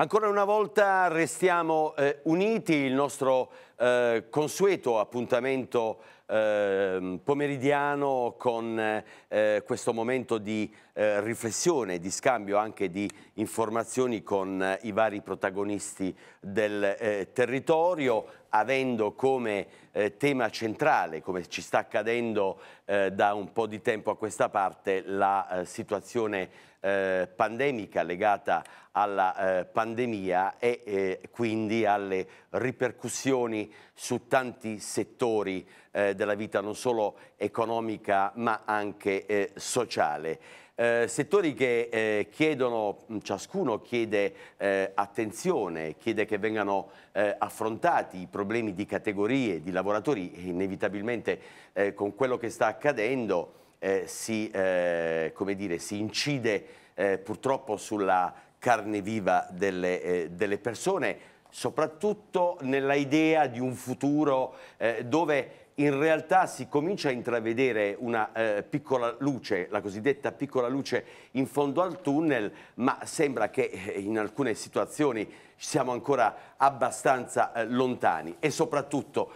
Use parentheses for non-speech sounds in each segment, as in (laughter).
Ancora una volta restiamo eh, uniti, il nostro eh, consueto appuntamento eh, pomeridiano con eh, questo momento di eh, riflessione, di scambio anche di informazioni con eh, i vari protagonisti del territorio, avendo come tema centrale, come ci sta accadendo da un po' di tempo a questa parte, la situazione eh, pandemica legata alla eh, pandemia e eh, quindi alle ripercussioni su tanti settori eh, della vita, non solo economica ma anche eh, sociale. Eh, settori che eh, chiedono, ciascuno chiede eh, attenzione, chiede che vengano eh, affrontati i problemi di categorie, di lavoratori, e inevitabilmente con quello che sta accadendo eh, si, eh, dire, si, incide eh, purtroppo sulla carne viva delle, eh, delle persone, soprattutto nella idea di un futuro eh, dove in realtà si comincia a intravedere una eh, piccola luce, la cosiddetta piccola luce in fondo al tunnel, ma sembra che in alcune situazioni siamo ancora abbastanza lontani e soprattutto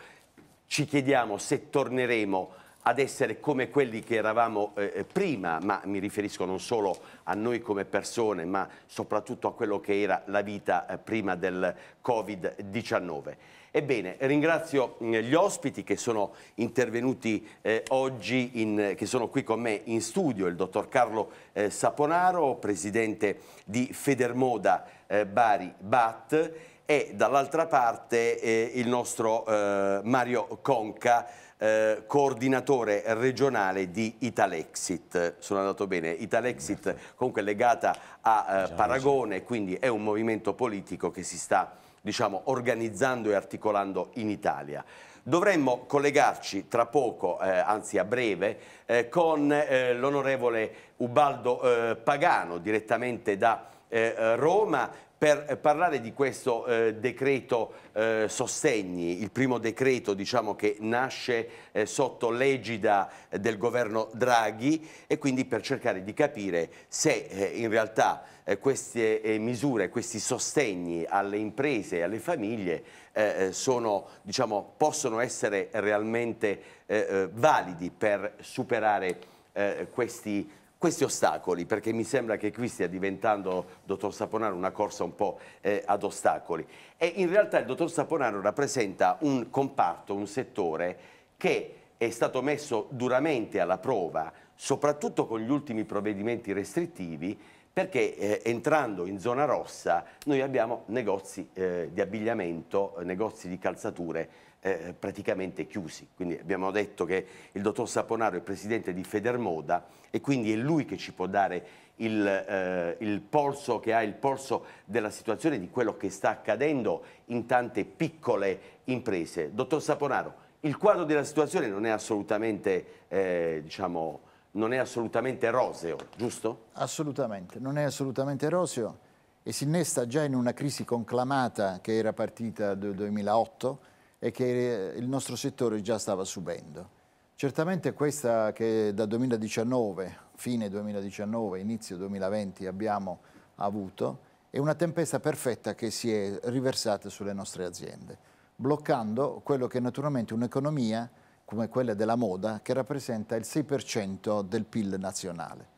ci chiediamo se torneremo ad essere come quelli che eravamo eh, eh, prima, ma mi riferisco non solo a noi come persone, ma soprattutto a quello che era la vita eh, prima del Covid-19. Ebbene, ringrazio mm, gli ospiti che sono intervenuti eh, oggi, in, che sono qui con me in studio, il dottor Carlo eh, Saponaro, presidente di Federmoda eh, Bari BAT, e dall'altra parte eh, il nostro eh, Mario Conca, eh, coordinatore regionale di Italexit. Sono andato bene, Italexit comunque legata a eh, Paragone, quindi è un movimento politico che si sta diciamo, organizzando e articolando in Italia. Dovremmo collegarci tra poco, eh, anzi a breve, eh, con eh, l'onorevole Ubaldo eh, Pagano direttamente da eh, Roma per eh, parlare di questo eh, decreto eh, sostegni, il primo decreto diciamo, che nasce eh, sotto l'egida del governo Draghi e quindi per cercare di capire se eh, in realtà eh, queste misure, questi sostegni alle imprese e alle famiglie sono, diciamo, possono essere realmente validi per superare questi problemi questi ostacoli, perché mi sembra che qui stia diventando, dottor Saponaro, una corsa un po' eh, ad ostacoli. E in realtà il dottor Saponaro rappresenta un comparto, un settore che è stato messo duramente alla prova, soprattutto con gli ultimi provvedimenti restrittivi, perché eh, entrando in zona rossa noi abbiamo negozi eh, di abbigliamento, negozi di calzature eh, praticamente chiusi. Quindi abbiamo detto che il dottor Saponaro è presidente di Federmoda e quindi è lui che ci può dare il, eh, il polso, che ha il polso della situazione di quello che sta accadendo in tante piccole imprese. Dottor Saponaro, il quadro della situazione non è assolutamente, eh, diciamo, non è assolutamente roseo, giusto? Assolutamente, non è assolutamente roseo e si innesta già in una crisi conclamata che era partita nel 2008 e che eh, il nostro settore già stava subendo. Certamente questa che da 2019, fine 2019, inizio 2020 abbiamo avuto è una tempesta perfetta che si è riversata sulle nostre aziende, bloccando quello che è naturalmente un'economia come quella della moda che rappresenta il 6% del PIL nazionale.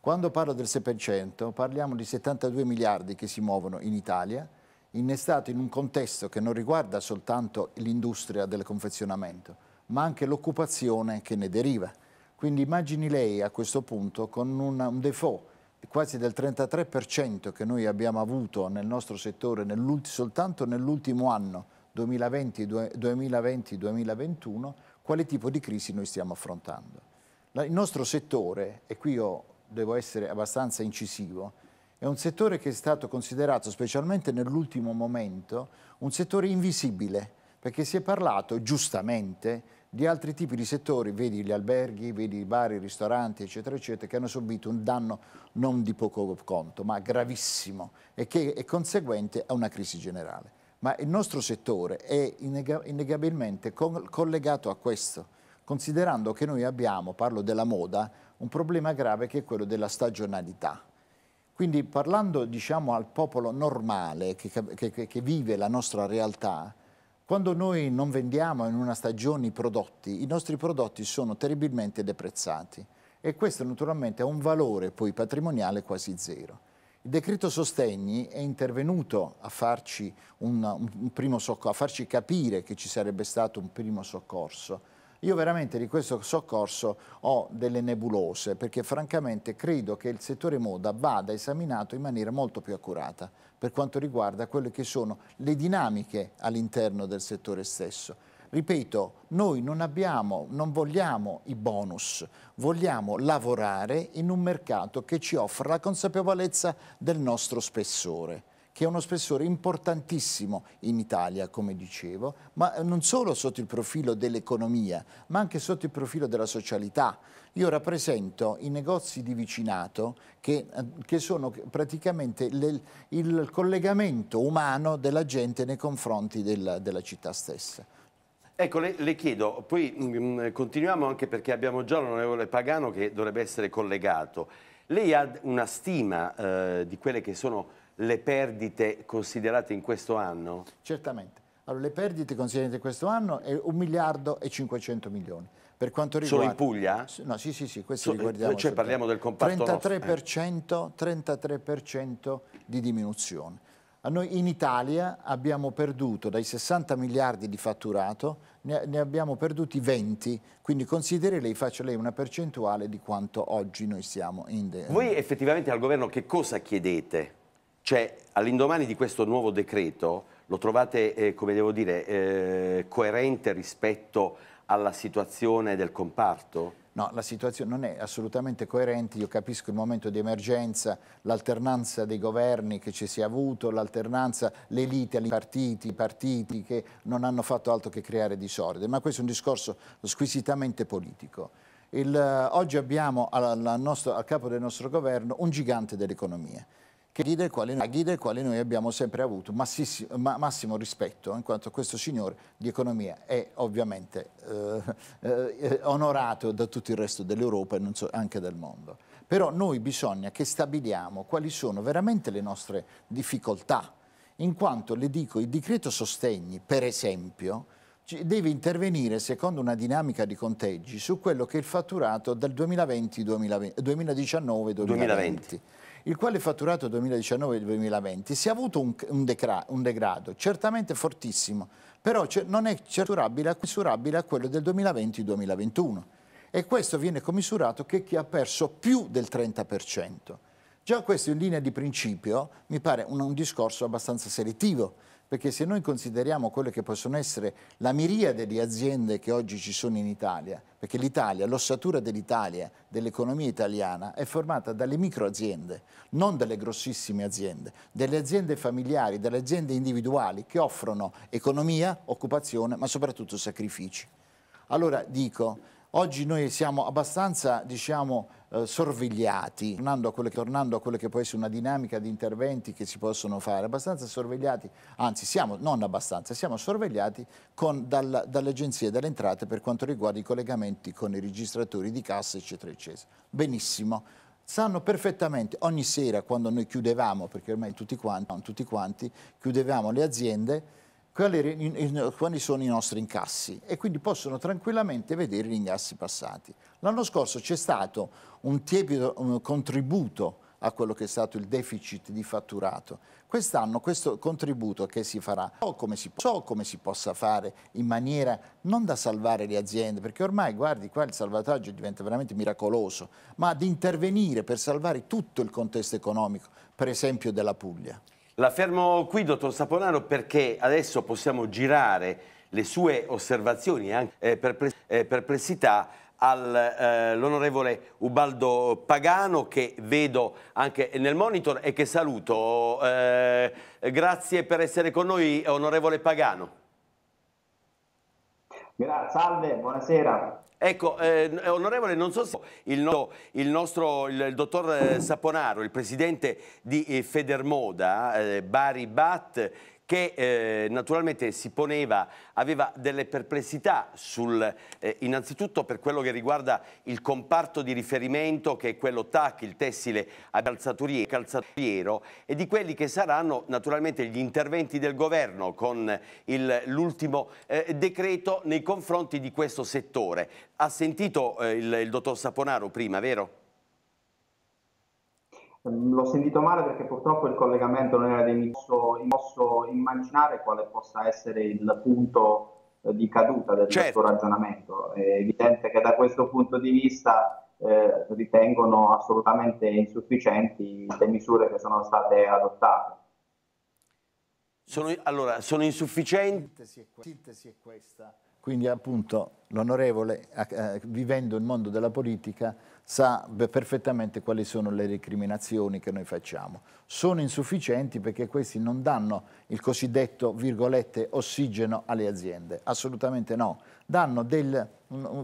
Quando parlo del 6%, parliamo di 72 miliardi che si muovono in Italia, innestato in un contesto che non riguarda soltanto l'industria del confezionamento, ma anche l'occupazione che ne deriva. Quindi immagini lei a questo punto con un, un default quasi del 33% che noi abbiamo avuto nel nostro settore nell soltanto nell'ultimo anno 2020-2021, quale tipo di crisi noi stiamo affrontando. La, il nostro settore, e qui io devo essere abbastanza incisivo, è un settore che è stato considerato, specialmente nell'ultimo momento, un settore invisibile, perché si è parlato giustamente di altri tipi di settori, vedi gli alberghi, vedi i bar, i ristoranti, eccetera, eccetera, che hanno subito un danno non di poco conto, ma gravissimo e che è conseguente a una crisi generale. Ma il nostro settore è innegabilmente collegato a questo, considerando che noi abbiamo, parlo della moda, un problema grave che è quello della stagionalità quindi parlando diciamo, al popolo normale che, che, che, vive la nostra realtà, quando noi non vendiamo in una stagione i prodotti, i nostri prodotti sono terribilmente deprezzati e questo naturalmente ha un valore poi patrimoniale quasi zero. Il decreto sostegni è intervenuto a farci, un, un primo soccorso, a farci capire che ci sarebbe stato un primo soccorso, io veramente di questo soccorso ho delle nebulose perché francamente credo che il settore moda vada esaminato in maniera molto più accurata per quanto riguarda quelle che sono le dinamiche all'interno del settore stesso. Ripeto, noi non abbiamo, non vogliamo i bonus, vogliamo lavorare in un mercato che ci offra la consapevolezza del nostro spessore che è uno spessore importantissimo in Italia, come dicevo, ma eh, non solo sotto il profilo dell'economia, ma anche sotto il profilo della socialità. Io rappresento i negozi di vicinato che, eh, che sono praticamente le, il collegamento umano della gente nei confronti della, della città stessa. Ecco, le, le, chiedo, poi mh, mm, continuiamo anche perché abbiamo già l'onorevole Pagano che dovrebbe essere collegato. Lei ha una stima eh, di quelle che sono le perdite considerate in questo anno? Certamente. Allora, le perdite considerate in questo anno è 1 miliardo e 500 milioni. Per quanto riguarda... Solo in Puglia? No, sì, sì, sì, questo so, eh, riguardiamo... Cioè parliamo del comparto 33%, 33% eh. di diminuzione. A noi in Italia abbiamo perduto dai 60 miliardi di fatturato, ne, abbiamo perduti 20, quindi consideri lei, faccia lei una percentuale di quanto oggi noi siamo in... Voi effettivamente al governo che cosa chiedete? Cioè, all'indomani di questo nuovo decreto, lo trovate, eh, come devo dire, eh, coerente rispetto alla situazione del comparto? No, la situazione non è assolutamente coerente, io capisco il momento di emergenza, l'alternanza dei governi che ci si è avuto, l'alternanza, l'elite, liti partiti, i partiti che non hanno fatto altro che creare disordine, ma questo è un discorso squisitamente politico. Il, oggi abbiamo al, al, nostro, al capo del nostro governo un gigante dell'economia del quale, noi, del quale noi abbiamo sempre avuto ma, massimo rispetto, eh, in quanto questo signore di economia è ovviamente eh, eh, eh onorato da tutto il resto dell'Europa e so, anche del mondo. Però noi bisogna che stabiliamo quali sono veramente le nostre difficoltà, in quanto, le dico, il decreto sostegni, per esempio, deve intervenire secondo una dinamica di conteggi su quello che è il fatturato dal 2019-2020 il quale fatturato 2019-2020 si è avuto un, un, decra, un degrado certamente fortissimo, però non è certurabile, commisurabile a quello del 2020-2021 e questo viene commisurato che chi ha perso più del 30%. Già questo in linea di principio mi pare un, un discorso abbastanza selettivo, perché se noi consideriamo quelle che possono essere la miriade di aziende che oggi ci sono in Italia, perché l'Italia, l'ossatura dell'Italia, dell'economia italiana è formata dalle microaziende, non dalle grossissime aziende, delle aziende familiari, delle aziende individuali che offrono economia, occupazione, ma soprattutto sacrifici. Allora dico, oggi noi siamo abbastanza, diciamo, eh, sorvegliati, tornando a, che, tornando a, quella che può essere una dinamica di interventi che si possono fare, abbastanza sorvegliati, anzi siamo, non abbastanza, siamo sorvegliati con, dal, dall'agenzia delle entrate per quanto riguarda i collegamenti con i registratori di cassa, eccetera, eccetera. Benissimo sanno perfettamente ogni sera quando noi chiudevamo, perché ormai tutti quanti, tutti quanti chiudevamo le aziende, quali, sono i nostri incassi e quindi possono tranquillamente vedere gli incassi passati. L'anno scorso c'è stato un tiepido contributo a quello che è stato il deficit di fatturato. Quest'anno questo contributo che si farà, so come si, so come si, possa fare in maniera non da salvare le aziende, perché ormai guardi qua il salvataggio diventa veramente miracoloso, ma di intervenire per salvare tutto il contesto economico, per esempio della Puglia. La fermo qui, dottor Saponaro, perché adesso possiamo girare le sue osservazioni e eh, anche eh, perplessità all'onorevole eh, Ubaldo Pagano che vedo anche nel monitor e che saluto. Eh, grazie per essere con noi, onorevole Pagano. Grazie, salve, buonasera. Ecco, eh, eh, onorevole, non so se il, nostro, il, nostro, il, dottor eh, Saponaro, il presidente di eh, Federmoda, eh, Bari Bat, che eh, naturalmente si poneva, aveva delle perplessità sul, eh, innanzitutto per quello che riguarda il comparto di riferimento che è quello TAC, il tessile a calzaturiero e di quelli che saranno naturalmente gli interventi del governo con l'ultimo eh, decreto nei confronti di questo settore. Ha sentito eh, il, il dottor Saponaro prima, vero? L'ho sentito male perché purtroppo il collegamento non era dei posso, posso immaginare quale possa essere il punto eh, di caduta del certo. suo ragionamento. È evidente che da questo punto di vista eh, ritengono assolutamente insufficienti le misure che sono state adottate. Sono, allora, sono insufficienti? La sintesi è questa. Quindi appunto l'onorevole, eh, vivendo il mondo della politica, sa perfettamente quali sono le recriminazioni che noi facciamo. Sono insufficienti perché questi non danno il cosiddetto, virgolette, ossigeno alle aziende, assolutamente no. Del,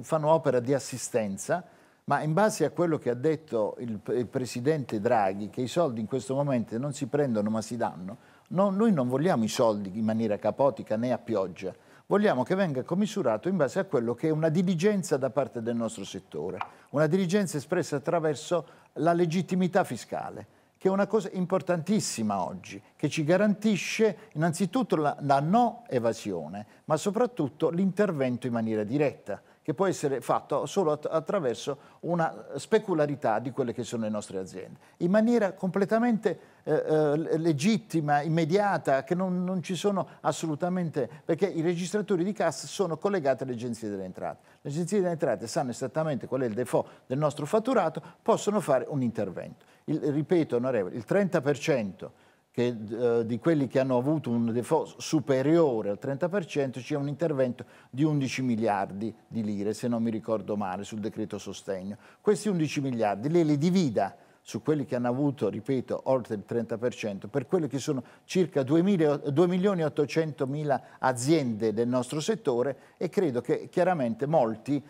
fanno opera di assistenza, ma in base a quello che ha detto il, il Presidente Draghi, che i soldi in questo momento non si prendono ma si danno, no, noi non vogliamo i soldi in maniera capotica né a pioggia, vogliamo che venga commisurato in base a quello che è una diligenza da parte del nostro settore, una diligenza espressa attraverso la legittimità fiscale che è una cosa importantissima oggi, che ci garantisce innanzitutto la, la no evasione, ma soprattutto l'intervento in maniera diretta, che può essere fatto solo attraverso una specularità di quelle che sono le nostre aziende, in maniera completamente eh, eh, legittima, immediata, che non, non, ci sono assolutamente, perché i registratori di cassa sono collegati alle agenzie delle entrate. Le agenzie delle entrate sanno esattamente qual è il default del nostro fatturato, possono fare un intervento. Il, ripeto, onorevole, il 30% che, eh, di quelli che hanno avuto un default superiore al 30% c'è un intervento di 11 miliardi di lire, se non mi ricordo male, sul decreto sostegno. Questi 11 miliardi lei li divida su quelli che hanno avuto, ripeto, oltre il 30%, per quelli che sono circa 2.800.000 aziende del nostro settore e credo che chiaramente molti, eh,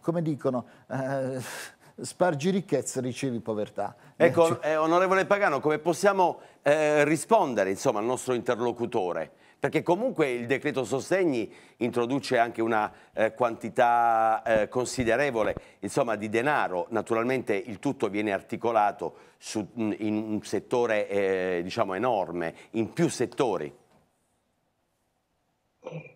come dicono, eh, spargi ricchezza, ricevi povertà. Ecco, cioè eh, onorevole Pagano, come possiamo eh, rispondere insomma, al nostro interlocutore? perché comunque il decreto sostegni introduce anche una eh, quantità eh, considerevole insomma, di denaro, naturalmente il tutto viene articolato su, in un settore eh, diciamo, enorme, in più settori.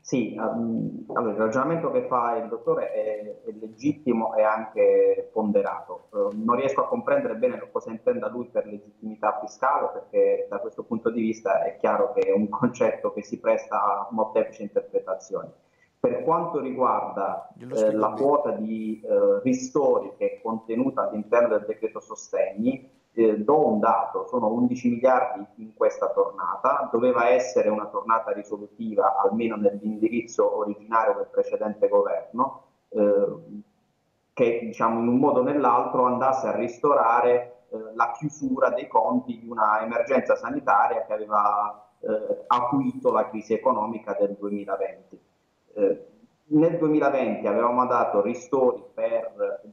Sì, um, allora, il ragionamento che fa il dottore è, è legittimo e anche ponderato. Uh, non riesco a comprendere bene cosa intenda lui per legittimità fiscale, perché da questo punto di vista è chiaro che è un (laughs) concetto che si presta a molteplici interpretazioni. Per quanto riguarda eh, la quota di eh, ristori che è contenuta all'interno del decreto sostegni, eh, do un dato, sono 11 miliardi in questa tornata, doveva essere una tornata risolutiva almeno nell'indirizzo originario del precedente governo, eh, che diciamo in un modo o nell'altro andasse a ristorare eh, la chiusura dei conti di una emergenza sanitaria che aveva eh, acuito la crisi economica del 2020. Eh, nel 2020 avevamo dato ristori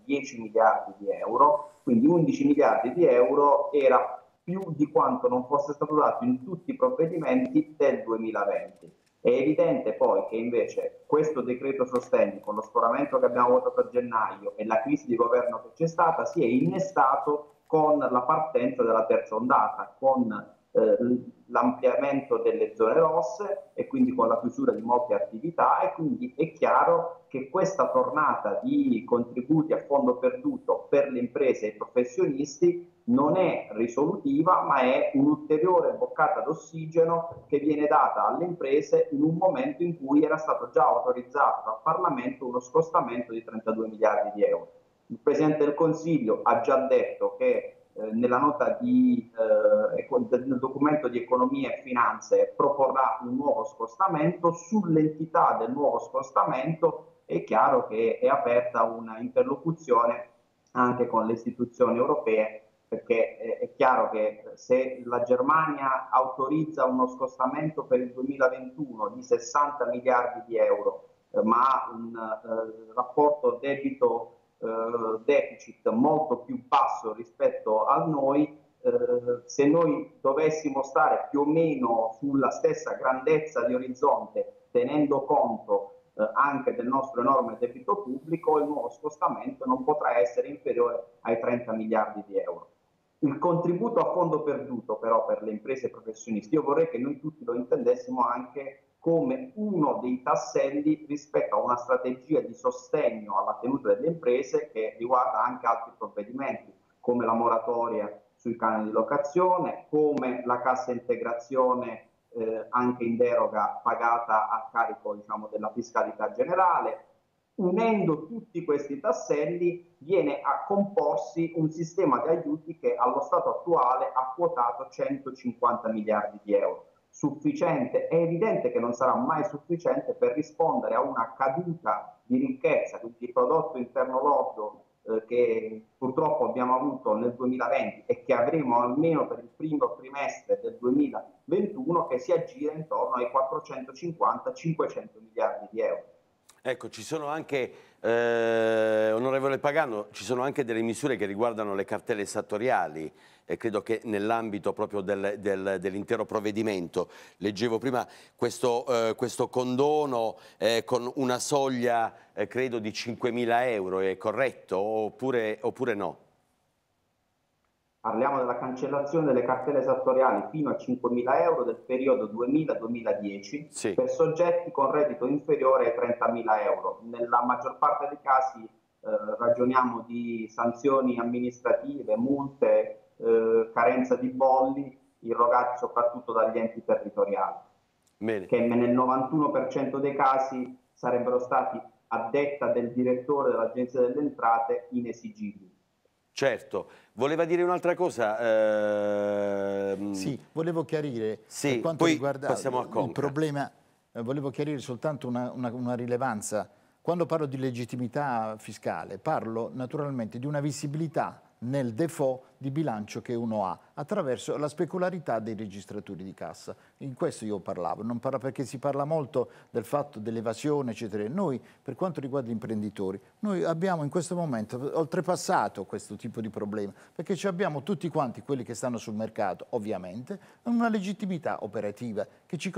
10 miliardi di euro, quindi 11 miliardi di euro era più di quanto non fosse stato dato in tutti i provvedimenti del 2020. È evidente poi che invece questo decreto sostegno, con lo sforamento che abbiamo votato a gennaio e la crisi di governo che c'è stata, si è innestato con la partenza della terza ondata, con eh, l'ampliamento delle zone rosse e quindi con la chiusura di molte attività e quindi è chiaro che questa tornata di contributi a fondo perduto per le imprese e i professionisti non è risolutiva ma è un'ulteriore boccata d'ossigeno che viene data alle imprese in un momento in cui era stato già autorizzato dal Parlamento uno scostamento di 32 miliardi di euro. Il Presidente del Consiglio ha già detto che eh, nella nota eh, di, nel documento di economia e finanze proporrà un nuovo scostamento, sull'entità del nuovo scostamento è chiaro che è aperta una interlocuzione anche con le istituzioni europee perché è chiaro che se la Germania autorizza uno scostamento per il 2021 di 60 miliardi di euro, eh, ma un rapporto debito eh, deficit molto più basso rispetto a noi, eh, se noi dovessimo stare più o meno sulla stessa grandezza di orizzonte, tenendo conto eh, anche del nostro enorme debito pubblico, il nuovo scostamento non potrà essere inferiore ai 30 miliardi di euro. Il contributo a fondo perduto però per le imprese professionisti, io vorrei che noi tutti lo intendessimo anche come uno dei tasselli rispetto a una strategia di sostegno alla tenuta delle imprese che riguarda anche altri provvedimenti come la moratoria sui canali di locazione, come la cassa integrazione eh, anche in deroga pagata a carico diciamo, della fiscalità generale. Unendo tutti questi tasselli viene a comporsi un sistema di aiuti che allo stato attuale ha quotato 150 miliardi di euro sufficiente, è evidente che non sarà mai sufficiente per rispondere a una caduta di ricchezza, quindi il prodotto interno lordo eh, che purtroppo abbiamo avuto nel 2020 e che avremo almeno per il primo trimestre del 2021 che si aggira intorno ai 450-500 miliardi di euro. Ecco, ci sono anche, eh, onorevole Pagano, ci sono anche delle misure che riguardano le cartelle esattoriali eh, credo che nell'ambito proprio del, del, dell'intero provvedimento. Leggevo prima questo, eh, questo condono eh, con una soglia, eh, credo, di 5.000 euro, è corretto oppure, oppure no? Parliamo della cancellazione delle cartelle esattoriali fino a 5.000 euro del periodo 2000-2010 sì. per soggetti con reddito inferiore ai 30.000 euro. Nella maggior parte dei casi eh, ragioniamo di sanzioni amministrative, multe eh, carenza di bolli irrogati soprattutto dagli enti territoriali, Bene. che nel 91% dei casi sarebbero stati a detta del direttore dell'Agenzia delle Entrate inesigibili. Certo, voleva dire un'altra cosa. Ehm... Sì, volevo chiarire sì, per quanto riguarda il problema, eh, volevo chiarire soltanto una, una, una rilevanza. Quando parlo di legittimità fiscale parlo naturalmente di una visibilità nel default di bilancio che uno ha attraverso la specularità dei registratori di cassa. In questo io parlavo, non parla perché si parla molto del fatto dell'evasione, eccetera. Noi, per quanto riguarda gli imprenditori, noi abbiamo in questo momento oltrepassato questo tipo di problema, perché ci abbiamo tutti quanti quelli che stanno sul mercato, ovviamente, una legittimità operativa che ci,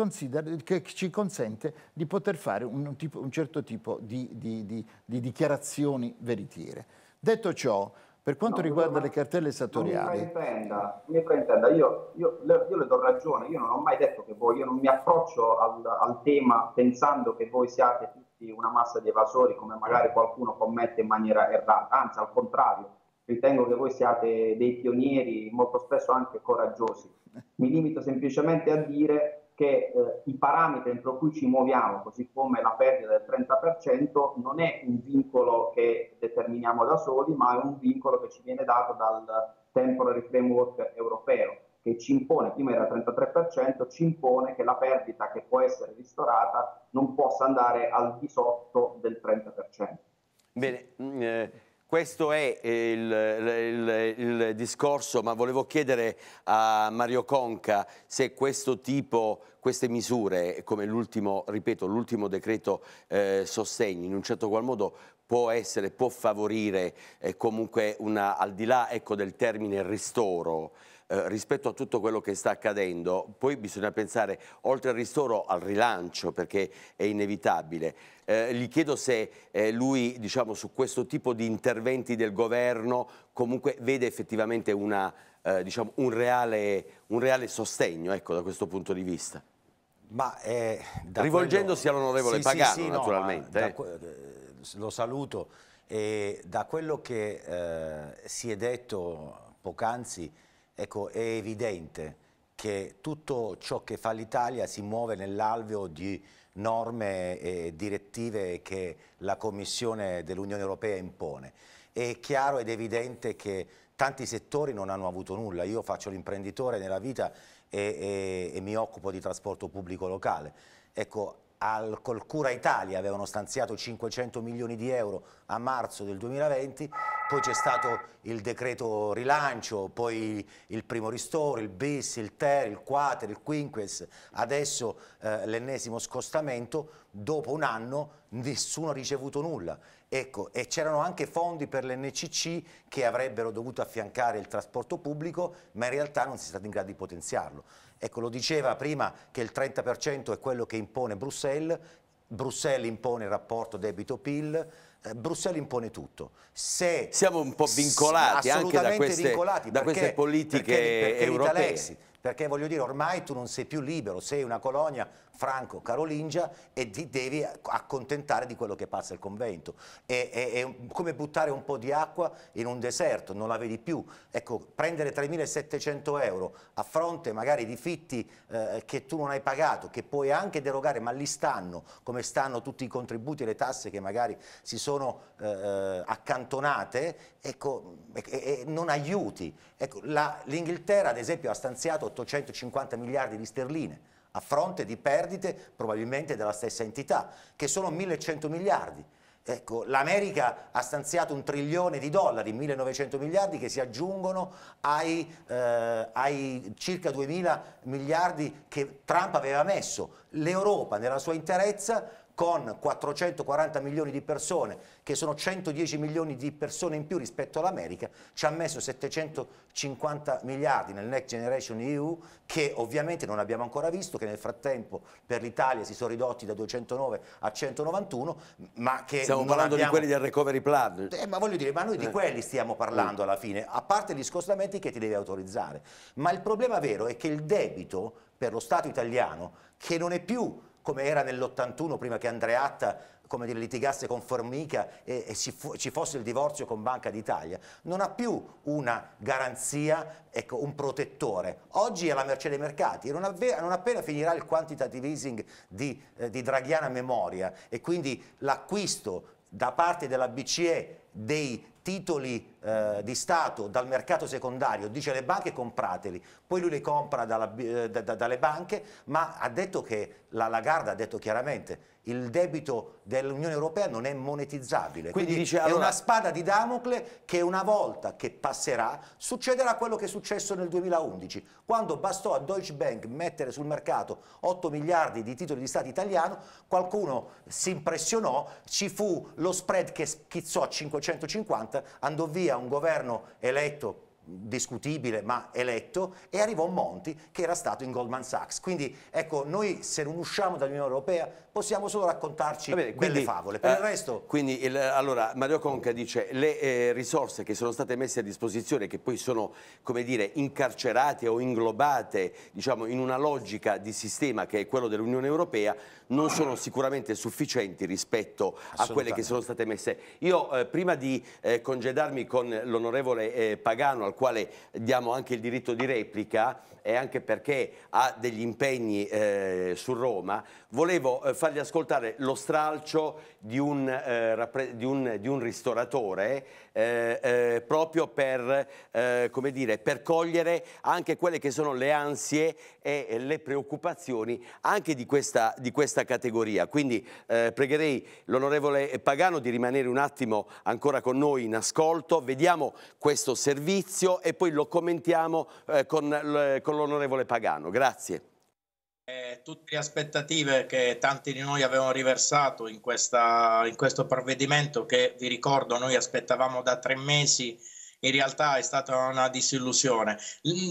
che ci consente di poter fare un, tipo, un certo tipo di, di, di, di dichiarazioni veritiere. Detto ciò, per quanto no, riguarda ma... le cartelle esattoriali... Mi fraintenda, mi fraintenda. Io, io, io, le do ragione, io non ho mai detto che voi, io non mi approccio al, al tema pensando che voi siate tutti una massa di evasori come magari qualcuno commette in maniera errata, anzi al contrario, ritengo che voi siate dei pionieri molto spesso anche coraggiosi. Mi limito semplicemente a dire che eh, i parametri entro cui ci muoviamo, così come la perdita del 30%, non è un vincolo che determiniamo da soli, ma è un vincolo che ci viene dato dal temporary framework europeo, che ci impone, prima era il 33%, ci impone che la perdita che può essere ristorata non possa andare al di sotto del 30%. Bene, mm, eh questo è il, il, il, discorso, ma volevo chiedere a Mario Conca se questo tipo, queste misure, come l'ultimo, ripeto, l'ultimo decreto eh, sostegno, in un certo qual modo può essere, può favorire eh, comunque una, al di là ecco, del termine ristoro, eh, rispetto a tutto quello che sta accadendo, poi bisogna pensare oltre al ristoro al rilancio perché è inevitabile. Eh, gli chiedo se eh, lui diciamo, su questo tipo di interventi del governo comunque vede effettivamente una, eh, diciamo, un, reale, un, reale, sostegno ecco, da questo punto di vista. Ma, eh, Rivolgendosi quello... all'onorevole sì, Pagano sì, sì, naturalmente. No, da... lo saluto. E da quello che si è detto poc'anzi, Ecco, è evidente che tutto ciò che fa l'Italia si muove nell'alveo di norme e direttive che la Commissione dell'Unione Europea impone. È chiaro ed evidente che tanti settori non hanno avuto nulla. Io faccio l'imprenditore nella vita e, e, e, mi occupo di trasporto pubblico locale. Ecco, al, Colcura Italia avevano stanziato 500 milioni di euro a marzo del 2020 poi c'è stato il decreto rilancio, poi il primo ristoro, il bis, il ter, il quater, il quinques, adesso eh, l'ennesimo scostamento, dopo un anno nessuno ha ricevuto nulla. Ecco, e c'erano anche fondi per l'NCC che avrebbero dovuto affiancare il trasporto pubblico, ma in realtà non si è stato in grado di potenziarlo. Ecco, lo diceva prima che il 30% è quello che impone Bruxelles, Bruxelles impone il rapporto debito-PIL, eh, Bruxelles impone tutto. Se Siamo un po' vincolati anche da queste, vincolati da queste politiche perché, perché europee. Perché voglio dire, ormai tu non sei più libero, sei una colonia Franco Carolingia e ti devi accontentare di quello che passa il convento. È, è, è, come buttare un po' di acqua in un deserto, non la vedi più. Ecco, prendere 3.700 euro a fronte magari di fitti eh, che tu non hai pagato, che puoi anche derogare, ma lì stanno, come stanno tutti i contributi e le tasse che magari si sono eh, eh accantonate, ecco, e, e non aiuti. Ecco, L'Inghilterra ad esempio ha stanziato 850 miliardi di sterline a fronte di perdite probabilmente della stessa entità, che sono 1100 miliardi. Ecco, l'America ha stanziato un trilione di dollari, 1900 miliardi che si aggiungono ai, eh, ai circa 2000 miliardi che Trump aveva messo. L'Europa nella sua interezza con 440 milioni di persone, che sono 110 milioni di persone in più rispetto all'America, ci ha messo 750 miliardi nel Next Generation EU, che ovviamente non abbiamo ancora visto, che nel frattempo per l'Italia si sono ridotti da 209 a 191, ma che Stiamo parlando abbiamo... di quelli del recovery plan. Eh, ma voglio dire, ma noi di eh. quelli stiamo parlando mm. alla fine, a parte gli scostamenti che ti devi autorizzare. Ma il problema vero è che il debito per lo Stato italiano, che non è più come era nell'81 prima che Andreatta come dire, litigasse con Formica e, e ci, fu, ci, fosse il divorzio con Banca d'Italia, non ha più una garanzia, ecco, un protettore. Oggi è alla merce dei mercati e non, non, appena finirà il quantitative easing di, eh, di draghiana memoria e quindi l'acquisto da parte della BCE dei titoli eh, di Stato dal mercato secondario, dice alle banche comprateli, poi lui li compra dalla, eh, da, da, dalle banche, ma ha detto che la Lagarde ha detto chiaramente il debito dell'Unione Europea non è monetizzabile. Quindi, Quindi dice, è allora... una spada di Damocle che una volta che passerà succederà quello che è successo nel 2011, quando bastò a Deutsche Bank mettere sul mercato 8 miliardi di titoli di Stato italiano, qualcuno si impressionò, ci fu lo spread che schizzò a 550, andò via un governo eletto discutibile ma eletto e arrivò Monti che era stato in Goldman Sachs. Quindi ecco, noi se non usciamo dall'Unione Europea possiamo solo raccontarci bene, quindi, delle favole. Per eh, il resto... Quindi il, allora Mario Conca dice le eh, risorse che sono state messe a disposizione che poi sono come dire incarcerate o inglobate diciamo in una logica di sistema che è quello dell'Unione Europea non sono sicuramente sufficienti rispetto a quelle che sono state messe. Io eh, prima di eh, congedarmi con l'onorevole eh, Pagano al quale diamo anche il diritto di replica e anche perché ha degli impegni eh, su Roma, volevo eh, fargli ascoltare lo stralcio di un, eh, di un, di un ristoratore eh, eh, proprio per, eh, dire, per cogliere anche quelle che sono le ansie e le preoccupazioni anche di questa, di questa categoria. Quindi eh, pregherei l'onorevole Pagano di rimanere un attimo ancora con noi in ascolto, vediamo questo servizio e poi lo commentiamo eh, con, l'onorevole Pagano. Grazie. Eh, tutte le aspettative che tanti di noi avevano riversato in, questa, in questo provvedimento che vi ricordo noi aspettavamo da tre mesi in realtà è stata una disillusione.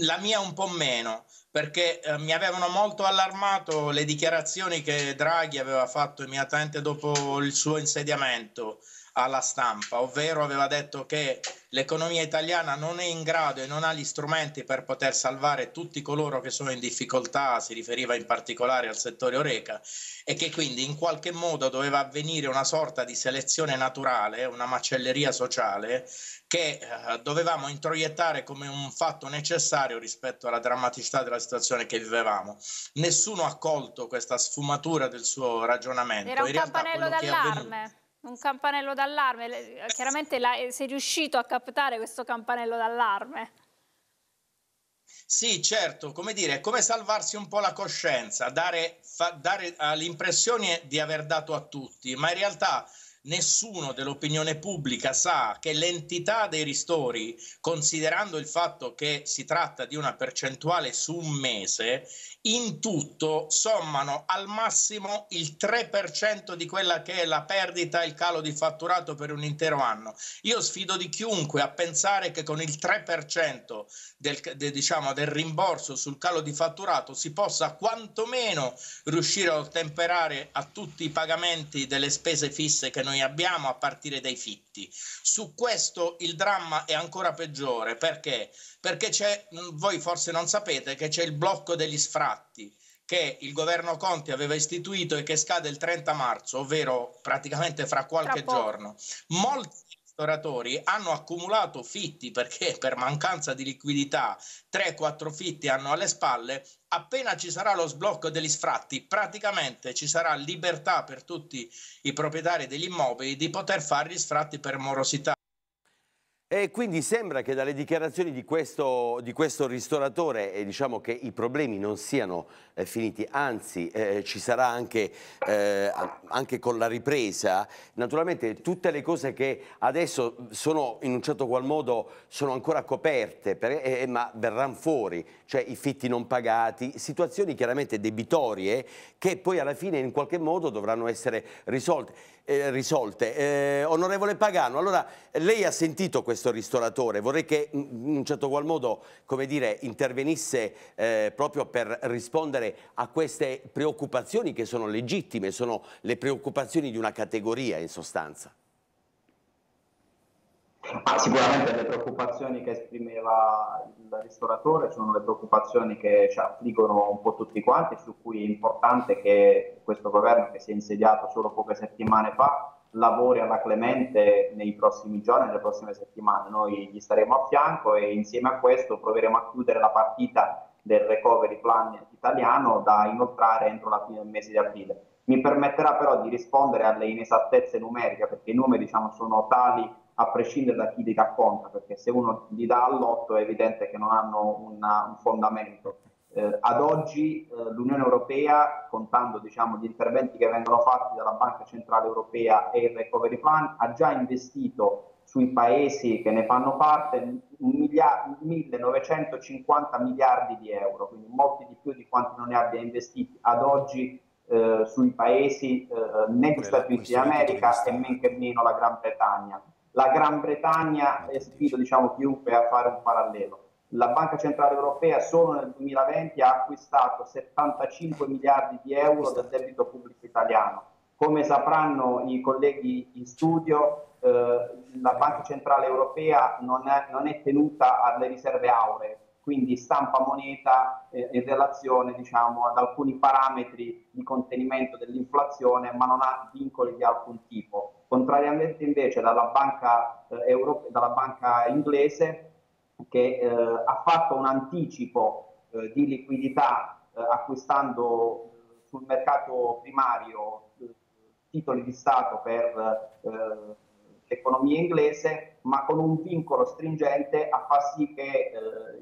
La mia un po' meno, perché eh, mi avevano molto allarmato le dichiarazioni che Draghi aveva fatto immediatamente dopo il suo insediamento alla stampa, ovvero aveva detto che l'economia italiana non è in grado e non ha gli strumenti per poter salvare tutti coloro che sono in difficoltà, si riferiva in particolare al settore Oreca, e che quindi in qualche modo doveva avvenire una sorta di selezione naturale, una macelleria sociale, che eh, dovevamo introiettare come un fatto necessario rispetto alla drammaticità della situazione che vivevamo. Nessuno ha colto questa sfumatura del suo ragionamento. Era un campanello d'allarme. Un campanello d'allarme, chiaramente la, eh, sei riuscito a captare questo campanello d'allarme. Sì, certo, come dire, è come salvarsi un po' la coscienza, dare, dare ah, l'impressione di aver dato a tutti, ma in realtà nessuno dell'opinione pubblica sa che l'entità dei ristori, considerando il fatto che si tratta di una percentuale su un mese, in tutto sommano al massimo il 3% di quella che è la perdita e il calo di fatturato per un intero anno. Io sfido di chiunque a pensare che con il 3% del, de, diciamo, del rimborso sul calo di fatturato si possa quantomeno riuscire a ottemperare a tutti i pagamenti delle spese fisse che noi abbiamo a partire dai fitti. Su questo il dramma è ancora peggiore perché? Perché c'è, voi forse non sapete che c'è il blocco degli sfratti contratti che il governo Conti aveva istituito e che scade il 30 marzo, ovvero praticamente fra qualche giorno, molti ristoratori hanno accumulato fitti perché (laughs) per mancanza di liquidità 3-4 fitti hanno alle spalle. Appena ci sarà lo sblocco degli sfratti, praticamente ci sarà libertà per tutti i proprietari degli immobili di poter fare gli sfratti per morosità. E quindi sembra che dalle dichiarazioni di questo, di questo ristoratore eh, diciamo che i problemi non siano eh, finiti, anzi eh, ci sarà anche, eh, anche, con la ripresa. Naturalmente tutte le cose che adesso sono in un certo qual modo sono ancora coperte, per, eh, eh, ma verranno fuori, cioè i fitti non pagati, situazioni chiaramente debitorie che poi alla fine in qualche modo dovranno essere risolte eh, risolte. Eh, onorevole Pagano, allora lei ha sentito questo ristoratore, vorrei che in un certo qual modo come dire, intervenisse eh, proprio per rispondere a queste preoccupazioni che sono legittime, sono le preoccupazioni di una categoria in sostanza. Ah, sicuramente le preoccupazioni che esprimeva il ristoratore sono le preoccupazioni che ci affliggono un po' tutti quanti, su cui è importante che questo governo che si è insediato solo poche settimane fa lavori alla clemente nei prossimi giorni, nelle prossime settimane. Noi gli staremo a fianco e insieme a questo proveremo a chiudere la partita del recovery plan italiano da inoltrare entro la fine del mese di aprile. Mi permetterà però di rispondere alle inesattezze numeriche perché i numeri diciamo, sono tali a prescindere da chi li racconta, perché se uno li dà all'otto è evidente che non hanno una, un fondamento. Eh, ad oggi eh, l'Unione Europea, contando diciamo, gli interventi che vengono fatti dalla Banca Centrale Europea e il Recovery Fund, ha già investito sui paesi che ne fanno parte 1950 miliardi di euro, quindi molti di più di quanti non ne abbia investiti ad oggi eh, sui paesi eh, negli Stati Uniti d'America e men che meno la Gran Bretagna la Gran Bretagna, e sfido diciamo, chiunque a fare un parallelo, la Banca Centrale Europea solo nel 2020 ha acquistato 75 miliardi di euro del debito pubblico italiano. Come sapranno i colleghi in studio, eh, la Banca Centrale Europea non è, non è tenuta alle riserve auree, quindi stampa moneta eh, in relazione diciamo, ad alcuni parametri di contenimento dell'inflazione, ma non ha vincoli di alcun tipo. Contrariamente invece dalla banca, eh, europea, dalla banca inglese che eh, ha fatto un anticipo eh, di liquidità eh, acquistando eh, sul mercato primario titoli di Stato per l'economia inglese, ma con un vincolo stringente a far sì che eh,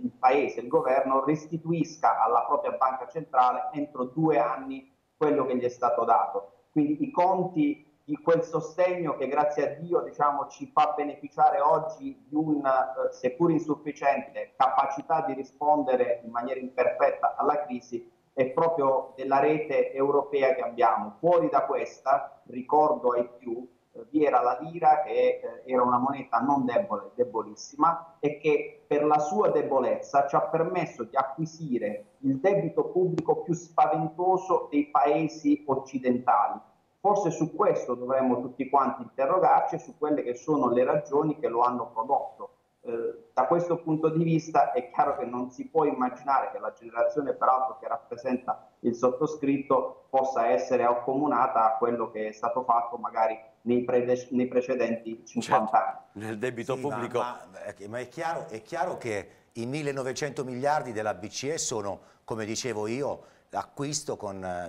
il paese, il governo, restituisca alla propria banca centrale entro due anni quello che gli è stato dato. Quindi i conti di quel sostegno che grazie a Dio diciamo, ci fa beneficiare oggi di una, eh, seppur insufficiente, capacità di rispondere in maniera imperfetta alla crisi, è proprio della rete europea che abbiamo. Fuori da questa, ricordo ai più, vi era la lira che eh, era una moneta non debole, debolissima e che per la sua debolezza ci ha permesso di acquisire il debito pubblico più spaventoso dei paesi occidentali. Forse su questo dovremmo tutti quanti interrogarci, su quelle che sono le ragioni che lo hanno prodotto. Eh, da questo punto di vista è chiaro che non si può immaginare che la generazione peraltro che rappresenta il sottoscritto possa essere accomunata a quello che è stato fatto magari nei, pre- nei precedenti 50 certo. anni. Nel debito sì, pubblico. Ma, ma, eh, ma è, chiaro, è chiaro che i 1900 miliardi della BCE sono, come dicevo io, l'acquisto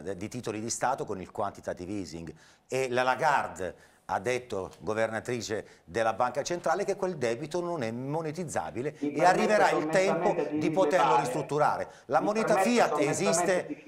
eh, di titoli di Stato con il quantitative easing e la Lagarde ha detto governatrice della Banca Centrale che quel debito non è monetizzabile e arriverà il tempo di, di poterlo ristrutturare. La moneta, esiste,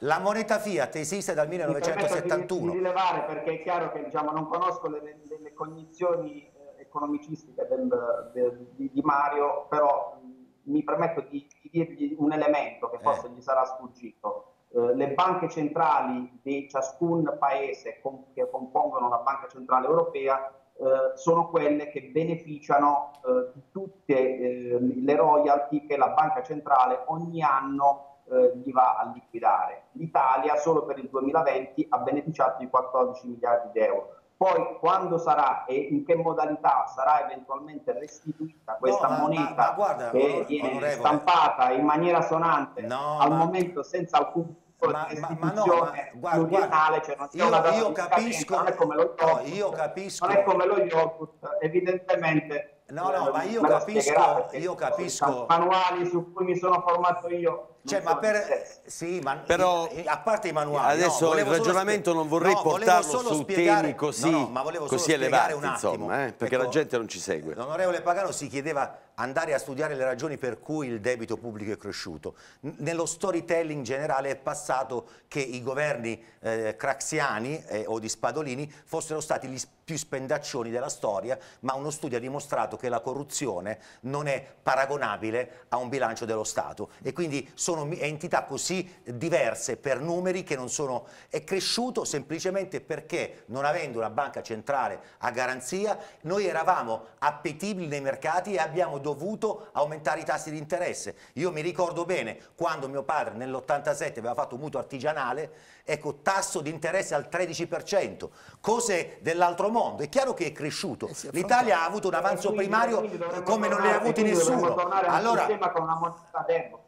la moneta Fiat esiste dal 1971. Mi di rilevare perché è chiaro che diciamo, non conosco le, le, le cognizioni eh, economicistiche del, del, di, di, Mario, però mm, mi permetto di, di dirgli un elemento che forse eh. gli sarà sfuggito eh, le banche centrali di ciascun paese con, che compongono la Banca Centrale Europea eh, sono quelle che beneficiano eh, di tutte ehm, le royalty che la Banca Centrale ogni anno eh, gli va a liquidare. L'Italia solo per il 2020 ha beneficiato di 14 miliardi di euro. Poi quando sarà e in che modalità sarà eventualmente restituita questa no, ma, moneta ma, ma guarda, che viene stampata in maniera sonante no, al momento senza alcun ma, ma, ma no, ma, guarda, guarda cioè non io, una io capisco, non è come lo yogurt, no, io capisco, non è come lo yogurt, evidentemente. No, no, ma io capisco, io capisco. Manuali su cui mi sono formato io cioè, ma per, sì, ma però, a parte i manuali, adesso no, il ragionamento non vorrei no, portarlo su spiegare, temi così, no, ma così elevati, un attimo, eh, perché ecco, la gente non ci segue. L'onorevole Pagano si chiedeva andare a studiare le ragioni per cui il debito pubblico è cresciuto. Nello storytelling generale è passato che i governi eh, craxiani eh, o di Spadolini fossero stati gli più spendaccioni della storia, ma uno studio ha dimostrato che la corruzione non è paragonabile a un bilancio dello Stato e quindi sono sono entità così diverse per numeri che non sono... è cresciuto semplicemente perché non avendo una banca centrale a garanzia noi eravamo appetibili nei mercati e abbiamo dovuto aumentare i tassi di interesse. Io mi ricordo bene quando mio padre nell'87 aveva fatto un mutuo artigianale, ecco tasso di interesse al 13%, cose dell'altro mondo. È chiaro che è cresciuto. Eh L'Italia ha avuto un eh, avanzo primario come non ne ha avuti nessuno. Allora, con una moneta debole.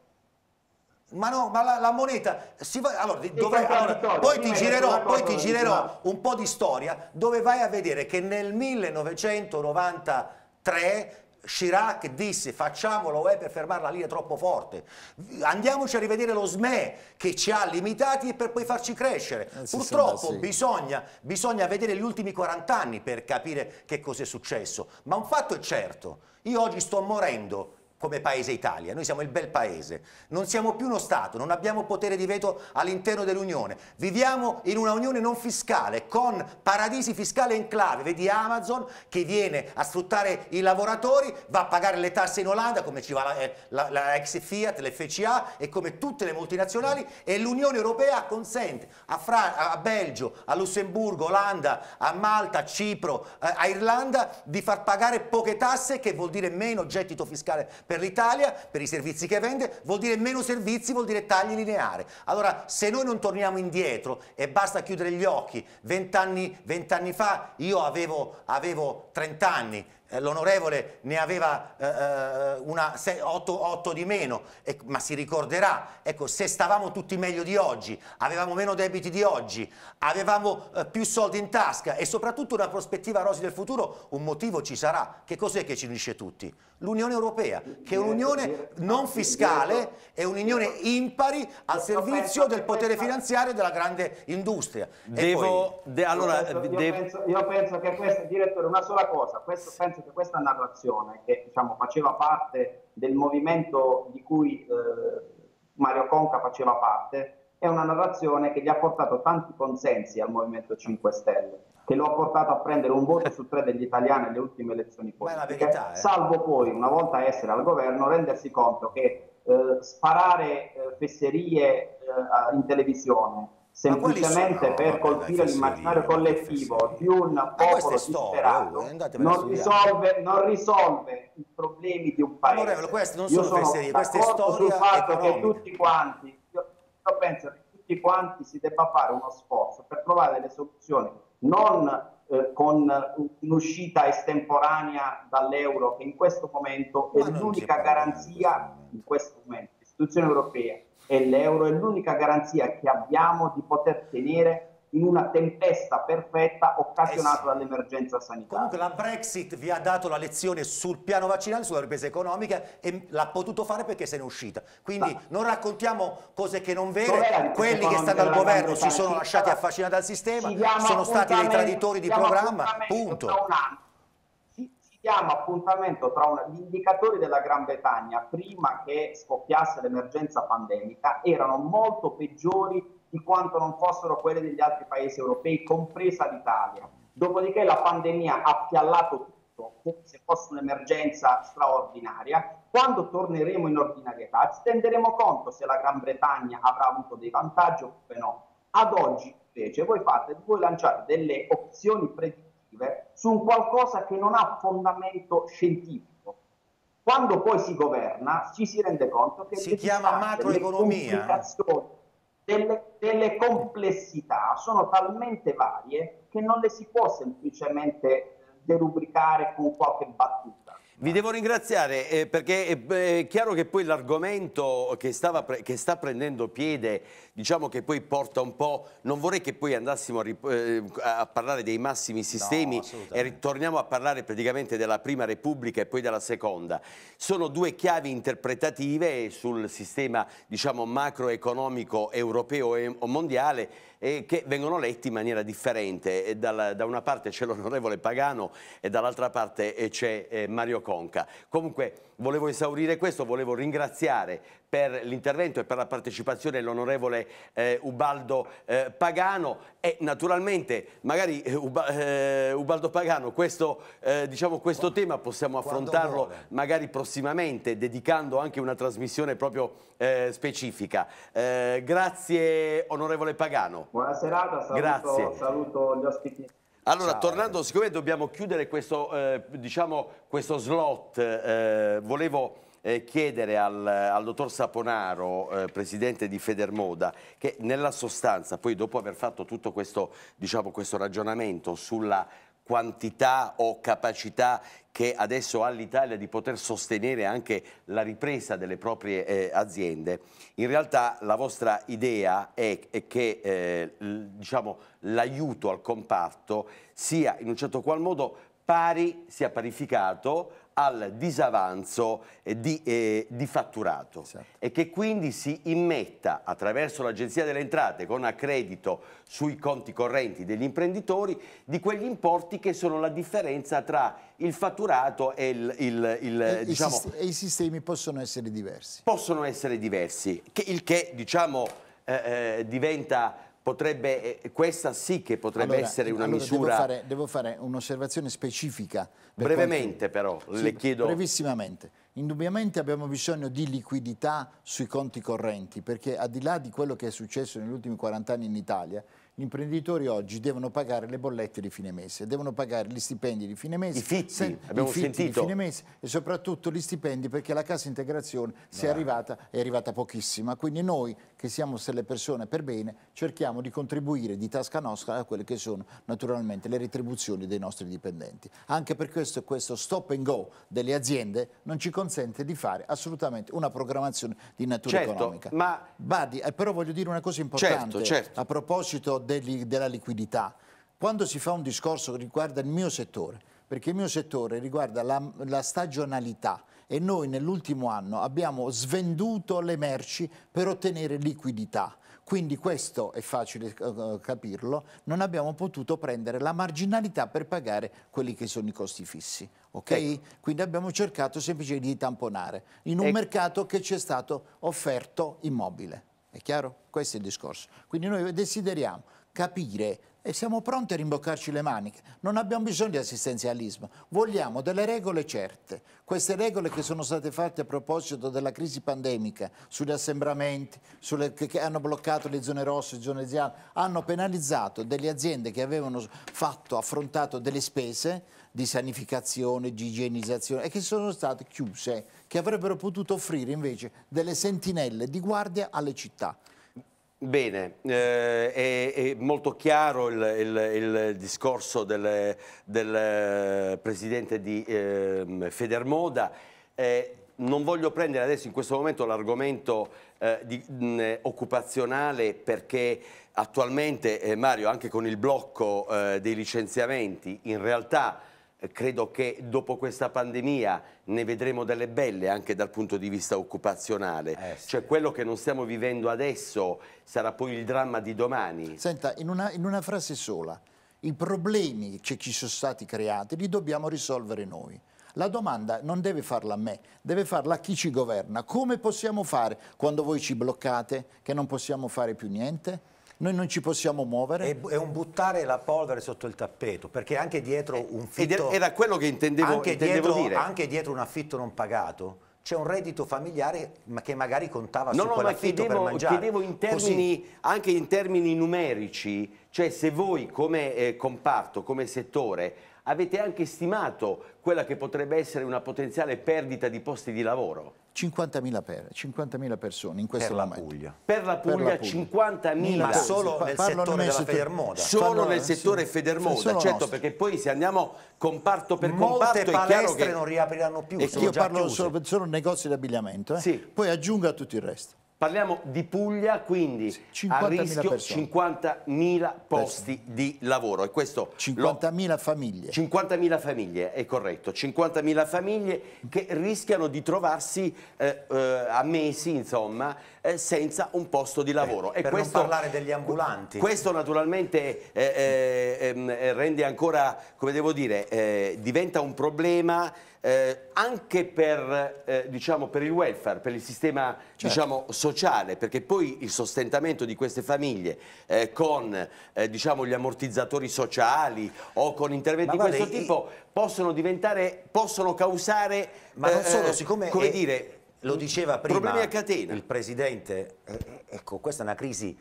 Ma no, ma la, la moneta si va, allora, dovrei, allora poi ti girerò, poi ti girerò un po' di storia dove vai a vedere che nel 1993 Chirac disse facciamolo la per fermare la linea troppo forte, andiamoci a rivedere lo SME che ci ha limitati e per poi farci crescere. Eh, Purtroppo sì. bisogna, bisogna, vedere gli ultimi 40 anni per capire che cos'è successo, ma un fatto è certo, io oggi sto morendo come paese Italia, noi siamo il bel paese, non siamo più uno Stato, non abbiamo potere di veto all'interno dell'Unione, viviamo in una Unione non fiscale con paradisi fiscali enclave, vedi Amazon che viene a sfruttare i lavoratori, va a pagare le tasse in Olanda come ci va la, eh, la, la ex Fiat, l'FCA e come tutte le multinazionali e l'Unione Europea consente a, Fra a Belgio, a Lussemburgo, Olanda, a Malta, a Cipro, eh, a Irlanda di far pagare poche tasse che vuol dire meno gettito fiscale per l'Italia, per i servizi che vende, vuol dire meno servizi, vuol dire tagli lineari. Allora, se noi non torniamo indietro e basta chiudere gli occhi, vent'anni fa io avevo, avevo 30 anni, eh, l'onorevole ne aveva eh, eh una 8, 8 di meno, e, ma si ricorderà, ecco, se stavamo tutti meglio di oggi, avevamo meno debiti di oggi, avevamo eh, più soldi in tasca e soprattutto una prospettiva rosi del futuro, un motivo ci sarà. Che cos'è che ci unisce tutti? L'Unione Europea, che è un'unione non fiscale, è un'unione impari al servizio del potere finanziario e della grande industria. Devo, poi, de, allora, io, penso, io, penso, io penso che questo, direttore, una sola cosa, questo penso penso che questa narrazione, che diciamo, faceva parte del movimento di cui eh, Mario Conca faceva parte, è una narrazione che gli ha portato tanti consensi al Movimento 5 Stelle, che lo ha portato a prendere un voto su tre degli italiani alle ultime elezioni politiche, verità, eh. salvo poi, una volta essere al governo, rendersi conto che eh, sparare eh, fesserie eh, in televisione, semplicemente per colpire l'immaginario collettivo di un popolo disperato eh, non risolve, non risolve, i problemi di un paese. Onorevole, queste non sono, sono fesserie, queste storie sul fatto che tutti quanti, io, penso che tutti quanti si debba fare uno sforzo per trovare delle soluzioni, non eh, con un'uscita estemporanea dall'euro che in questo momento è l'unica garanzia in questo momento, istituzioni europee e l'euro è l'unica garanzia che abbiamo di poter tenere in una tempesta perfetta occasionata eh sì. dall'emergenza sanitaria. Comunque la Brexit vi ha dato la lezione sul piano vaccinale, sulla ripresa economica e l'ha potuto fare perché se n'è uscita. Quindi da. non raccontiamo cose che non vere, quelli che stanno al governo si sono lasciati affascinare dal sistema, sono stati dei traditori di programma, punto chiama appuntamento tra una... gli indicatori della Gran Bretagna prima che scoppiasse l'emergenza pandemica erano molto peggiori di quanto non fossero quelli degli altri paesi europei, compresa l'Italia. Dopodiché la pandemia ha appiallato tutto come se fosse un'emergenza straordinaria. Quando torneremo in ordinarietà ci renderemo conto se la Gran Bretagna avrà avuto dei vantaggi oppure no. Ad oggi invece voi, fate, voi lanciate delle opzioni predittive normative su un qualcosa che non ha fondamento scientifico. Quando poi si governa ci si rende conto che si chiama macroeconomia. Delle, delle complessità sono talmente varie che non le si può semplicemente eh, derubricare con qualche battuta vi devo ringraziare eh, perché è, eh, è, chiaro che poi l'argomento che, che, sta prendendo piede, diciamo che poi porta un po', non vorrei che poi andassimo a, eh, a parlare dei massimi sistemi no, e ritorniamo a parlare praticamente della prima repubblica e poi della seconda. Sono due chiavi interpretative sul sistema diciamo, macroeconomico europeo e mondiale eh, che vengono letti in maniera differente. Dal, da una parte c'è l'onorevole Pagano e dall'altra parte eh, c'è eh, Mario Conca. Comunque volevo esaurire questo, volevo ringraziare per l'intervento e per la partecipazione l'onorevole eh, Ubaldo eh, Pagano e naturalmente magari eh, Uba, eh, Ubaldo Pagano questo, eh, diciamo questo tema possiamo affrontarlo magari prossimamente dedicando anche una trasmissione proprio specifica. grazie onorevole Pagano. Buona serata, saluto, saluto gli ospiti. Allora, Ciao, tornando, siccome dobbiamo chiudere questo, eh, diciamo, questo slot, eh, volevo eh, chiedere al, al, dottor Saponaro, eh, presidente di Federmoda, che nella sostanza, poi dopo aver fatto tutto questo, diciamo, questo ragionamento sulla quantità o capacità che adesso ha l'Italia di poter sostenere anche la ripresa delle proprie eh, aziende, in realtà la vostra idea è, è che eh, diciamo, l'aiuto diciamo, al comparto sia in un certo qual modo pari sia parificato al disavanzo eh, di, eh, di fatturato esatto. e che quindi si immetta attraverso l'Agenzia delle Entrate con accredito sui conti correnti degli imprenditori di quegli importi che sono la differenza tra il fatturato e il, il, il e, eh, diciamo, e i sistemi possono essere diversi. Possono essere diversi, che, il che diciamo eh, eh, diventa potrebbe, eh, questa sì che potrebbe allora, essere una allora misura... Devo fare, devo fare un'osservazione specifica. Brevemente quanto... però, sì, le chiedo... Brevissimamente. Indubbiamente abbiamo bisogno di liquidità sui conti correnti, perché al di là di quello che è successo negli ultimi 40 anni in Italia, gli imprenditori oggi devono pagare le bollette di fine mese, devono pagare gli stipendi di fine mese, i fitti, se, abbiamo i fitti sentito. di fine mese e soprattutto gli stipendi perché la cassa integrazione no. è, arrivata, è arrivata pochissima. Quindi noi che siamo se le persone per bene, cerchiamo di contribuire di tasca nostra a quelle che sono naturalmente le retribuzioni dei nostri dipendenti. Anche per questo questo stop and go delle aziende non ci consente di fare assolutamente una programmazione di natura certo, economica. Ma... Badi, eh, però voglio dire una cosa certo, importante certo, certo. a proposito degli, della liquidità. Quando si fa un discorso che riguarda il mio settore, perché il mio settore riguarda la, la stagionalità, e noi nell'ultimo anno abbiamo svenduto le merci per ottenere liquidità. Quindi questo è facile eh, eh, capirlo, non abbiamo potuto prendere la marginalità per pagare quelli che sono i costi fissi. Okay? Ecco. Quindi abbiamo cercato semplicemente di tamponare in un ecco. mercato che ci è stato offerto immobile. È chiaro? Questo è il discorso. Quindi noi desideriamo capire e siamo pronti a rimboccarci le maniche. Non abbiamo bisogno di assistenzialismo, vogliamo delle regole certe. Queste regole che sono state fatte a proposito della crisi pandemica, sugli assembramenti, sulle, che, che, hanno bloccato le zone rosse, le zone gialle, hanno penalizzato delle aziende che avevano fatto, affrontato delle spese di sanificazione, di igienizzazione e che sono state chiuse, che avrebbero potuto offrire invece delle sentinelle di guardia alle città. Bene, eh, è, è, molto chiaro il, il, il discorso del, del, eh, presidente di eh, Federmoda. Eh, non voglio prendere adesso in questo momento l'argomento eh, occupazionale perché attualmente, eh, Mario, anche con il blocco dei licenziamenti, in realtà eh, credo che dopo questa pandemia ne vedremo delle belle anche dal punto di vista occupazionale. Eh sì. Cioè quello che non stiamo vivendo adesso sarà poi il dramma di domani. Senta, in una, in una frase sola, i problemi che ci sono stati creati li dobbiamo risolvere noi. La domanda non deve farla a me, deve farla a chi ci governa. Come possiamo fare quando voi ci bloccate che non possiamo fare più niente? noi non ci possiamo muovere. È, è, un buttare la polvere sotto il tappeto, perché anche dietro un fitto... era quello che intendevo, anche intendevo dietro, dire. Anche dietro un affitto non pagato c'è un reddito familiare che magari contava no, su no, quell'affitto chiedevo, per mangiare. chiedevo in termini, Così. anche in termini numerici, cioè se voi come eh, comparto, come settore avete anche stimato quella che potrebbe essere una potenziale perdita di posti di lavoro. 50.000 per, 50 persone in questo per momento. La Puglia. Per la Puglia, Puglia. 50.000. Ma solo nel settore della Federmoda. Solo nel settore sì. Federmoda, certo, nostro. perché poi se andiamo comparto per Molte comparto palestre è chiaro che... non riapriranno più, e sono io parlo chiuse. solo, solo negozi di abbigliamento, eh? sì. poi aggiungo a tutto il resto. Parliamo di Puglia, quindi sì, a rischio 50.000 posti di lavoro. 50.000 lo... famiglie. 50.000 famiglie, è corretto. 50.000 famiglie che rischiano di trovarsi eh, eh, a mesi, insomma, eh, senza un posto di lavoro. Eh, e per questo, parlare degli ambulanti. Questo naturalmente eh, eh, ehm, rende ancora, come devo dire, diventa un problema eh, anche per, eh, diciamo, per, il welfare, per il sistema certo. diciamo, sociale, perché poi il sostentamento di queste famiglie eh, con eh, diciamo, gli ammortizzatori sociali o con interventi di questo tipo i... possono, possono causare, ma non eh, solo, eh, siccome come è, dire, lo diceva prima il Presidente, ecco, questa è una crisi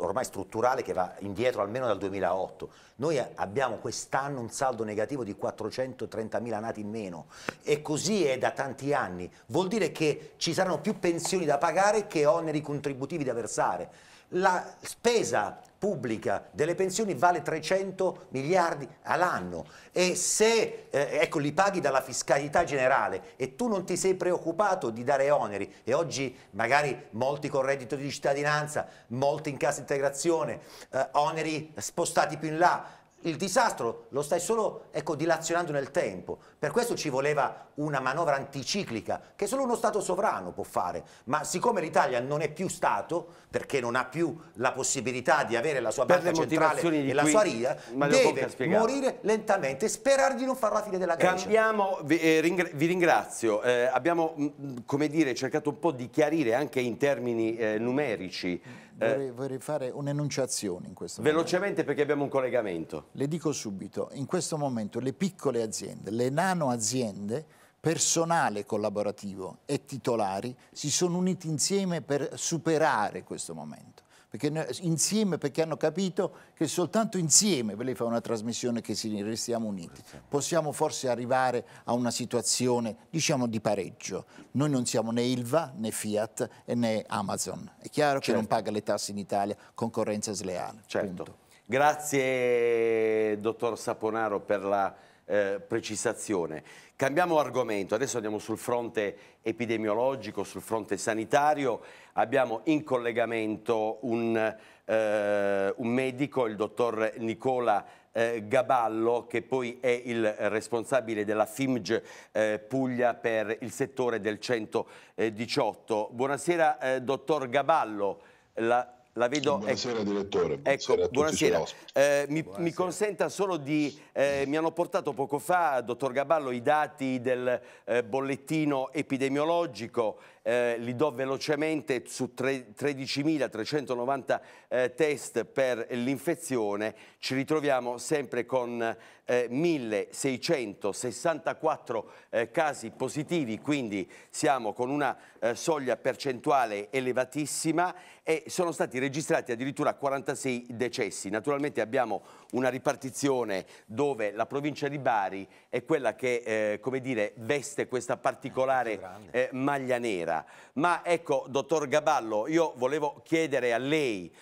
ormai strutturale che va indietro almeno dal 2008. Noi abbiamo quest'anno un saldo negativo di 430.000 nati in meno e così è da tanti anni. Vuol dire che ci saranno più pensioni da pagare che oneri contributivi da versare. La spesa pubblica delle pensioni vale 300 miliardi all'anno e se eh, ecco, li paghi dalla fiscalità generale e tu non ti sei preoccupato di dare oneri e oggi magari molti con reddito di cittadinanza, molti volte in casa integrazione, eh, oneri spostati più in là, il disastro lo stai solo ecco, dilazionando nel tempo. Per questo ci voleva una manovra anticiclica che solo uno Stato sovrano può fare. Ma siccome l'Italia non è più Stato, perché non ha più la possibilità di avere la sua banca centrale e la sua RIA, deve morire lentamente e sperare di non fare la fine della Grecia. Cambiamo, vi, eh, ringra vi ringrazio. Eh, abbiamo mh, mm, dire, cercato un po' di chiarire anche in termini eh, numerici eh, vorrei, vorrei fare un'enunciazione in questo Velocemente momento. perché abbiamo un collegamento. Le dico subito, in questo momento le piccole aziende, le nano aziende, personale collaborativo e titolari si sono uniti insieme per superare questo momento perché, insieme perché hanno capito che soltanto insieme, lei fa una trasmissione che si restiamo uniti, possiamo forse arrivare a una situazione diciamo di pareggio. Noi non siamo né Ilva né Fiat né Amazon, è chiaro certo. che non certo. paga le tasse in Italia, concorrenza sleale. Certo. Punto. Grazie dottor Saponaro per la eh, precisazione. Cambiamo argomento, adesso andiamo sul fronte epidemiologico, sul fronte sanitario. Abbiamo in collegamento un, eh, un medico, il dottor Nicola eh, Gaballo, che poi è il responsabile della FIMG eh, Puglia per il settore del 118. Buonasera, eh, dottor Gaballo. La la vedo... Buonasera ecco, direttore, buonasera ecco, buonasera. Eh, mi, buonasera. mi, consenta solo di... Eh, mi hanno portato poco fa, dottor Gaballo, i dati del eh, bollettino epidemiologico, eh, li do velocemente su 13.390 eh, test per l'infezione, ci ritroviamo sempre con 1664 eh, eh, casi positivi, quindi siamo con una eh, soglia percentuale elevatissima e sono stati registrati addirittura 46 decessi. Naturalmente abbiamo una ripartizione dove la provincia di Bari è quella che come dire, veste questa particolare maglia nera. Ma ecco, dottor Gaballo, io volevo chiedere a lei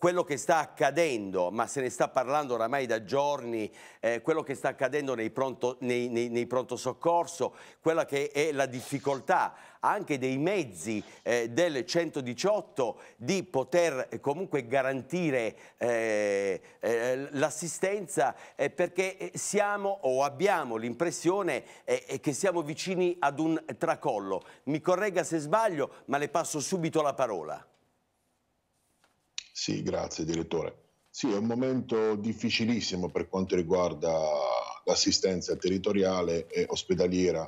quello che sta accadendo, ma se ne sta parlando oramai da giorni, eh, quello che sta accadendo nei pronto, nei, nei, nei pronto, soccorso, quella che è la difficoltà anche dei mezzi eh, del 118 di poter eh, comunque garantire eh, eh, l'assistenza perché siamo o abbiamo l'impressione che siamo vicini ad un tracollo. Mi corregga se sbaglio, ma le passo subito la parola. Sì, grazie direttore. Sì, è un momento difficilissimo per quanto riguarda l'assistenza territoriale e ospedaliera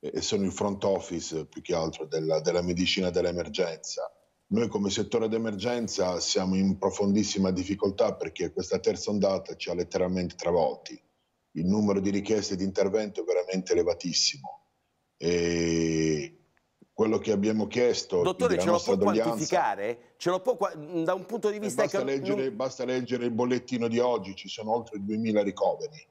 e sono il front office più che altro della, della medicina dell'emergenza. Noi come settore d'emergenza siamo in profondissima difficoltà perché questa terza ondata ci ha letteralmente travolti. Il numero di richieste di intervento è veramente elevatissimo. E quello che abbiamo chiesto. Dottore, ce lo può doglianza. quantificare? Ce lo può, mm, da un punto di vista... Basta, che... Mm. leggere, basta leggere il bollettino di oggi, ci sono oltre 2.000 ricoveri.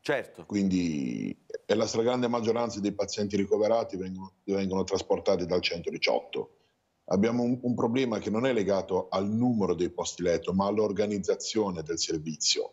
Certo. Quindi e la stragrande maggioranza dei pazienti ricoverati vengono, vengono trasportati dal 118. Abbiamo un, un, problema che non è legato al numero dei posti letto, ma all'organizzazione del servizio.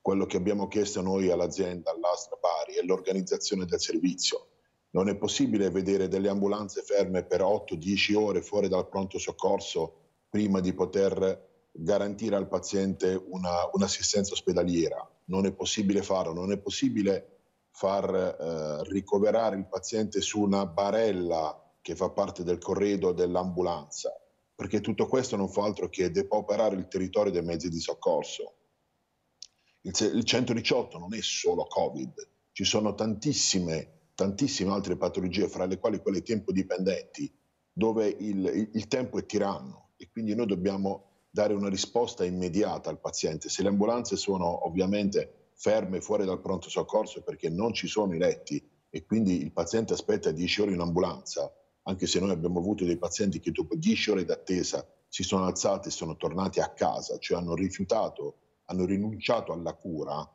Quello che abbiamo chiesto noi all'azienda, all'Astra Bari, è l'organizzazione del servizio. Non è possibile vedere delle ambulanze ferme per 8-10 ore fuori dal pronto soccorso prima di poter garantire al paziente una, un'assistenza ospedaliera. Non è possibile farlo, non è possibile far eh, ricoverare il paziente su una barella che fa parte del corredo dell'ambulanza, perché tutto questo non fa altro che depauperare il territorio dei mezzi di soccorso. Il, il 118 non è solo Covid, ci sono tantissime tantissime altre patologie, fra le quali quelle tempo-dipendenti, dove il, il tempo è tiranno e quindi noi dobbiamo dare una risposta immediata al paziente. Se le ambulanze sono ovviamente ferme fuori dal pronto soccorso perché non ci sono i letti e quindi il paziente aspetta 10 ore in ambulanza, anche se noi abbiamo avuto dei pazienti che dopo 10 ore d'attesa si sono alzati e sono tornati a casa, cioè hanno rifiutato, hanno rinunciato alla cura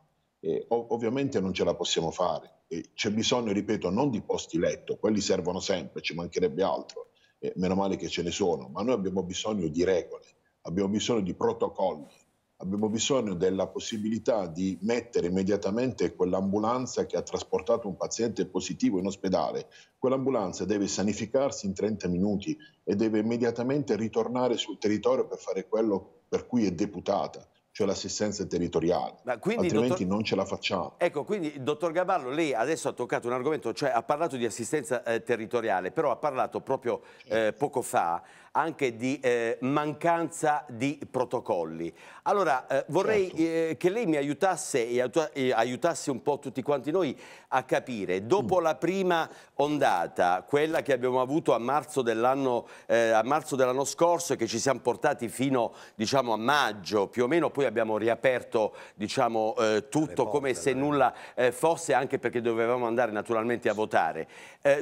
eh, ov- ovviamente non ce la possiamo fare. E c'è bisogno, ripeto, non di posti letto, quelli servono sempre, ci mancherebbe altro, eh, meno male che ce ne sono, ma noi abbiamo bisogno di regole, abbiamo bisogno di protocolli, abbiamo bisogno della possibilità di mettere immediatamente quell'ambulanza che ha trasportato un paziente positivo in ospedale. Quell'ambulanza deve sanificarsi in 30 minuti e deve immediatamente ritornare sul territorio per fare quello per cui è deputata cioè l'assistenza territoriale, quindi, altrimenti dottor... non ce la facciamo. Ecco, quindi dottor Gaballo, lei adesso ha toccato un argomento, cioè ha parlato di assistenza eh, territoriale, però ha parlato proprio eh, poco fa anche di eh, mancanza di protocolli. Allora eh, vorrei certo. Eh, che lei mi aiutasse e, aiutasse un po' tutti quanti noi a capire, dopo mm. la prima ondata, quella che abbiamo avuto a marzo dell'anno eh, dell scorso e che ci siamo portati fino diciamo, a maggio più o meno, poi abbiamo riaperto diciamo, eh, tutto porte, come se nulla fosse, anche perché dovevamo andare naturalmente a votare.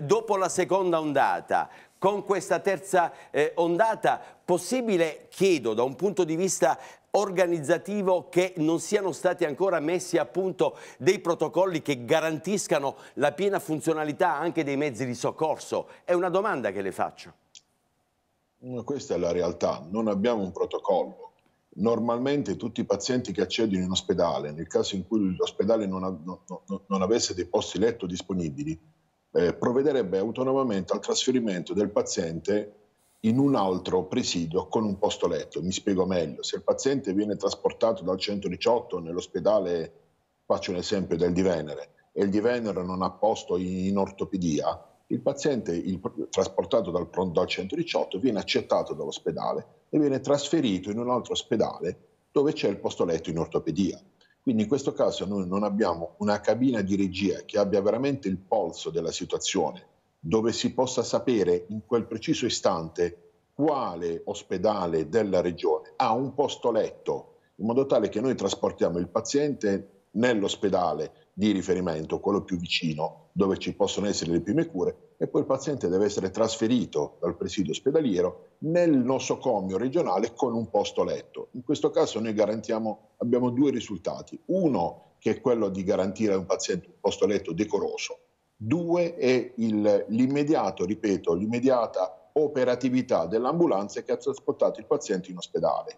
dopo la seconda ondata, con questa terza eh, ondata? Possibile, chiedo, da un punto di vista organizzativo che non siano stati ancora messi a punto dei protocolli che garantiscano la piena funzionalità anche dei mezzi di soccorso? È una domanda che le faccio. Questa è la realtà, non abbiamo un protocollo. Normalmente tutti i pazienti che accedono in ospedale, nel caso in cui l'ospedale non, non, non, non avesse dei posti letto disponibili, eh, provvederebbe autonomamente al trasferimento del paziente in un altro presidio con un posto letto. Mi spiego meglio, se il paziente viene trasportato dal 118 nell'ospedale, faccio un esempio del Divenere, e il Divenere non ha posto in ortopedia, il paziente il, trasportato dal, dal 118 viene accettato dall'ospedale e viene trasferito in un altro ospedale dove c'è il posto letto in ortopedia. Quindi in questo caso noi non abbiamo una cabina di regia che abbia veramente il polso della situazione, dove si possa sapere in quel preciso istante quale ospedale della regione ha un posto letto, in modo tale che noi trasportiamo il paziente nell'ospedale di riferimento, quello più vicino, dove ci possono essere le prime cure, e poi il paziente deve essere trasferito dal presidio ospedaliero nel nosocomio regionale con un posto letto. In questo caso noi garantiamo, abbiamo due risultati. Uno, che è quello di garantire a un paziente un posto letto decoroso. Due, è il, l'immediato, ripeto, l'immediata operatività dell'ambulanza che ha trasportato il paziente in ospedale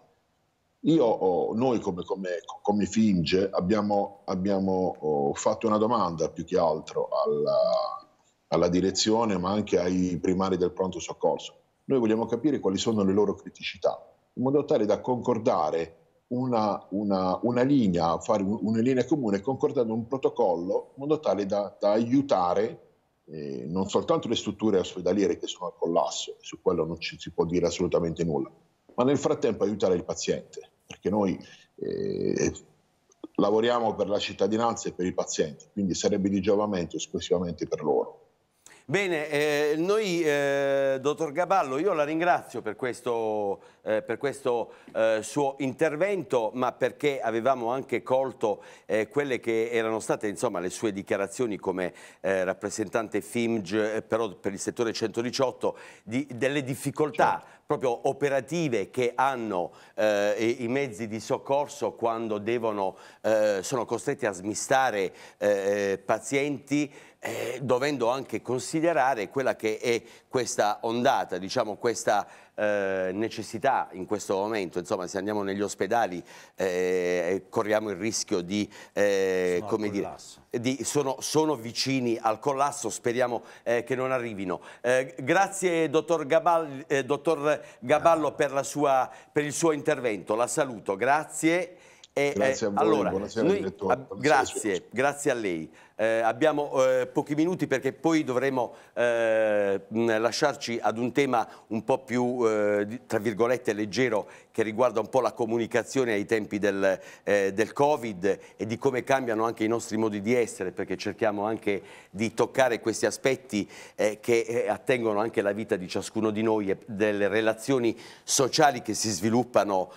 io, oh, noi come, come, come Finge abbiamo, abbiamo oh, fatto una domanda più che altro alla, alla direzione ma anche ai primari del pronto soccorso. Noi vogliamo capire quali sono le loro criticità, in modo tale da concordare una, una, una, linea, fare una linea comune concordando un protocollo in modo tale da, da aiutare eh, non soltanto le strutture ospedaliere che sono al collasso, su quello non ci si può dire assolutamente nulla, ma nel frattempo aiutare il paziente perché noi eh, lavoriamo per la cittadinanza e per i pazienti, quindi sarebbe di giovamento esclusivamente per loro. Bene, eh, noi, eh, dottor Gaballo, io la ringrazio per questo, eh, per questo eh, suo intervento, ma perché avevamo anche colto eh, quelle che erano state insomma, le sue dichiarazioni come eh, rappresentante FIMG, però per il settore 118, di, delle difficoltà certo. proprio operative che hanno i, i, mezzi di soccorso quando devono, sono costretti a smistare pazienti eh, dovendo anche considerare quella che è questa ondata, diciamo questa eh, necessità in questo momento, insomma se andiamo negli ospedali eh, corriamo il rischio di, eh, come dire, di, sono, sono, vicini al collasso, speriamo eh, che non arrivino. Eh, grazie dottor, Gabal, dottor Gaballo per, sua, per il suo intervento, la saluto, grazie. E, grazie a voi, allora, buonasera noi, direttore. grazie, grazie a lei. Eh, abbiamo eh, pochi minuti perché poi dovremo eh, lasciarci ad un tema un po' più, eh, tra virgolette, leggero che riguarda un po' la comunicazione ai tempi del, eh, del, Covid e di come cambiano anche i nostri modi di essere perché cerchiamo anche di toccare questi aspetti eh, che attengono anche la vita di ciascuno di noi e delle relazioni sociali che si sviluppano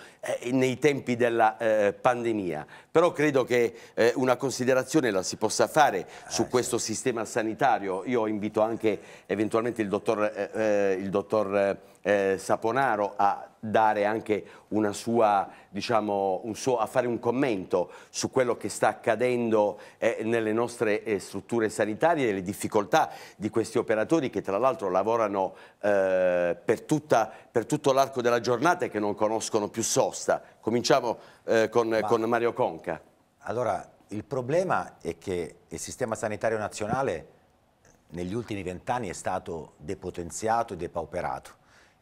nei tempi della pandemia però credo che eh, una considerazione la si possa fare eh, su questo sistema sanitario. Io invito anche eventualmente il dottor, eh, eh, il dottor eh, Saponaro a dare anche una sua, diciamo, un suo, a fare un commento su quello che sta accadendo eh, nelle nostre eh, strutture sanitarie e le difficoltà di questi operatori che tra l'altro lavorano eh, per, tutta, per tutto l'arco della giornata e che non conoscono più sosta. Cominciamo eh, con, con Mario Conca. Allora, il problema è che il sistema sanitario nazionale eh, negli ultimi vent'anni è stato depotenziato e depauperato.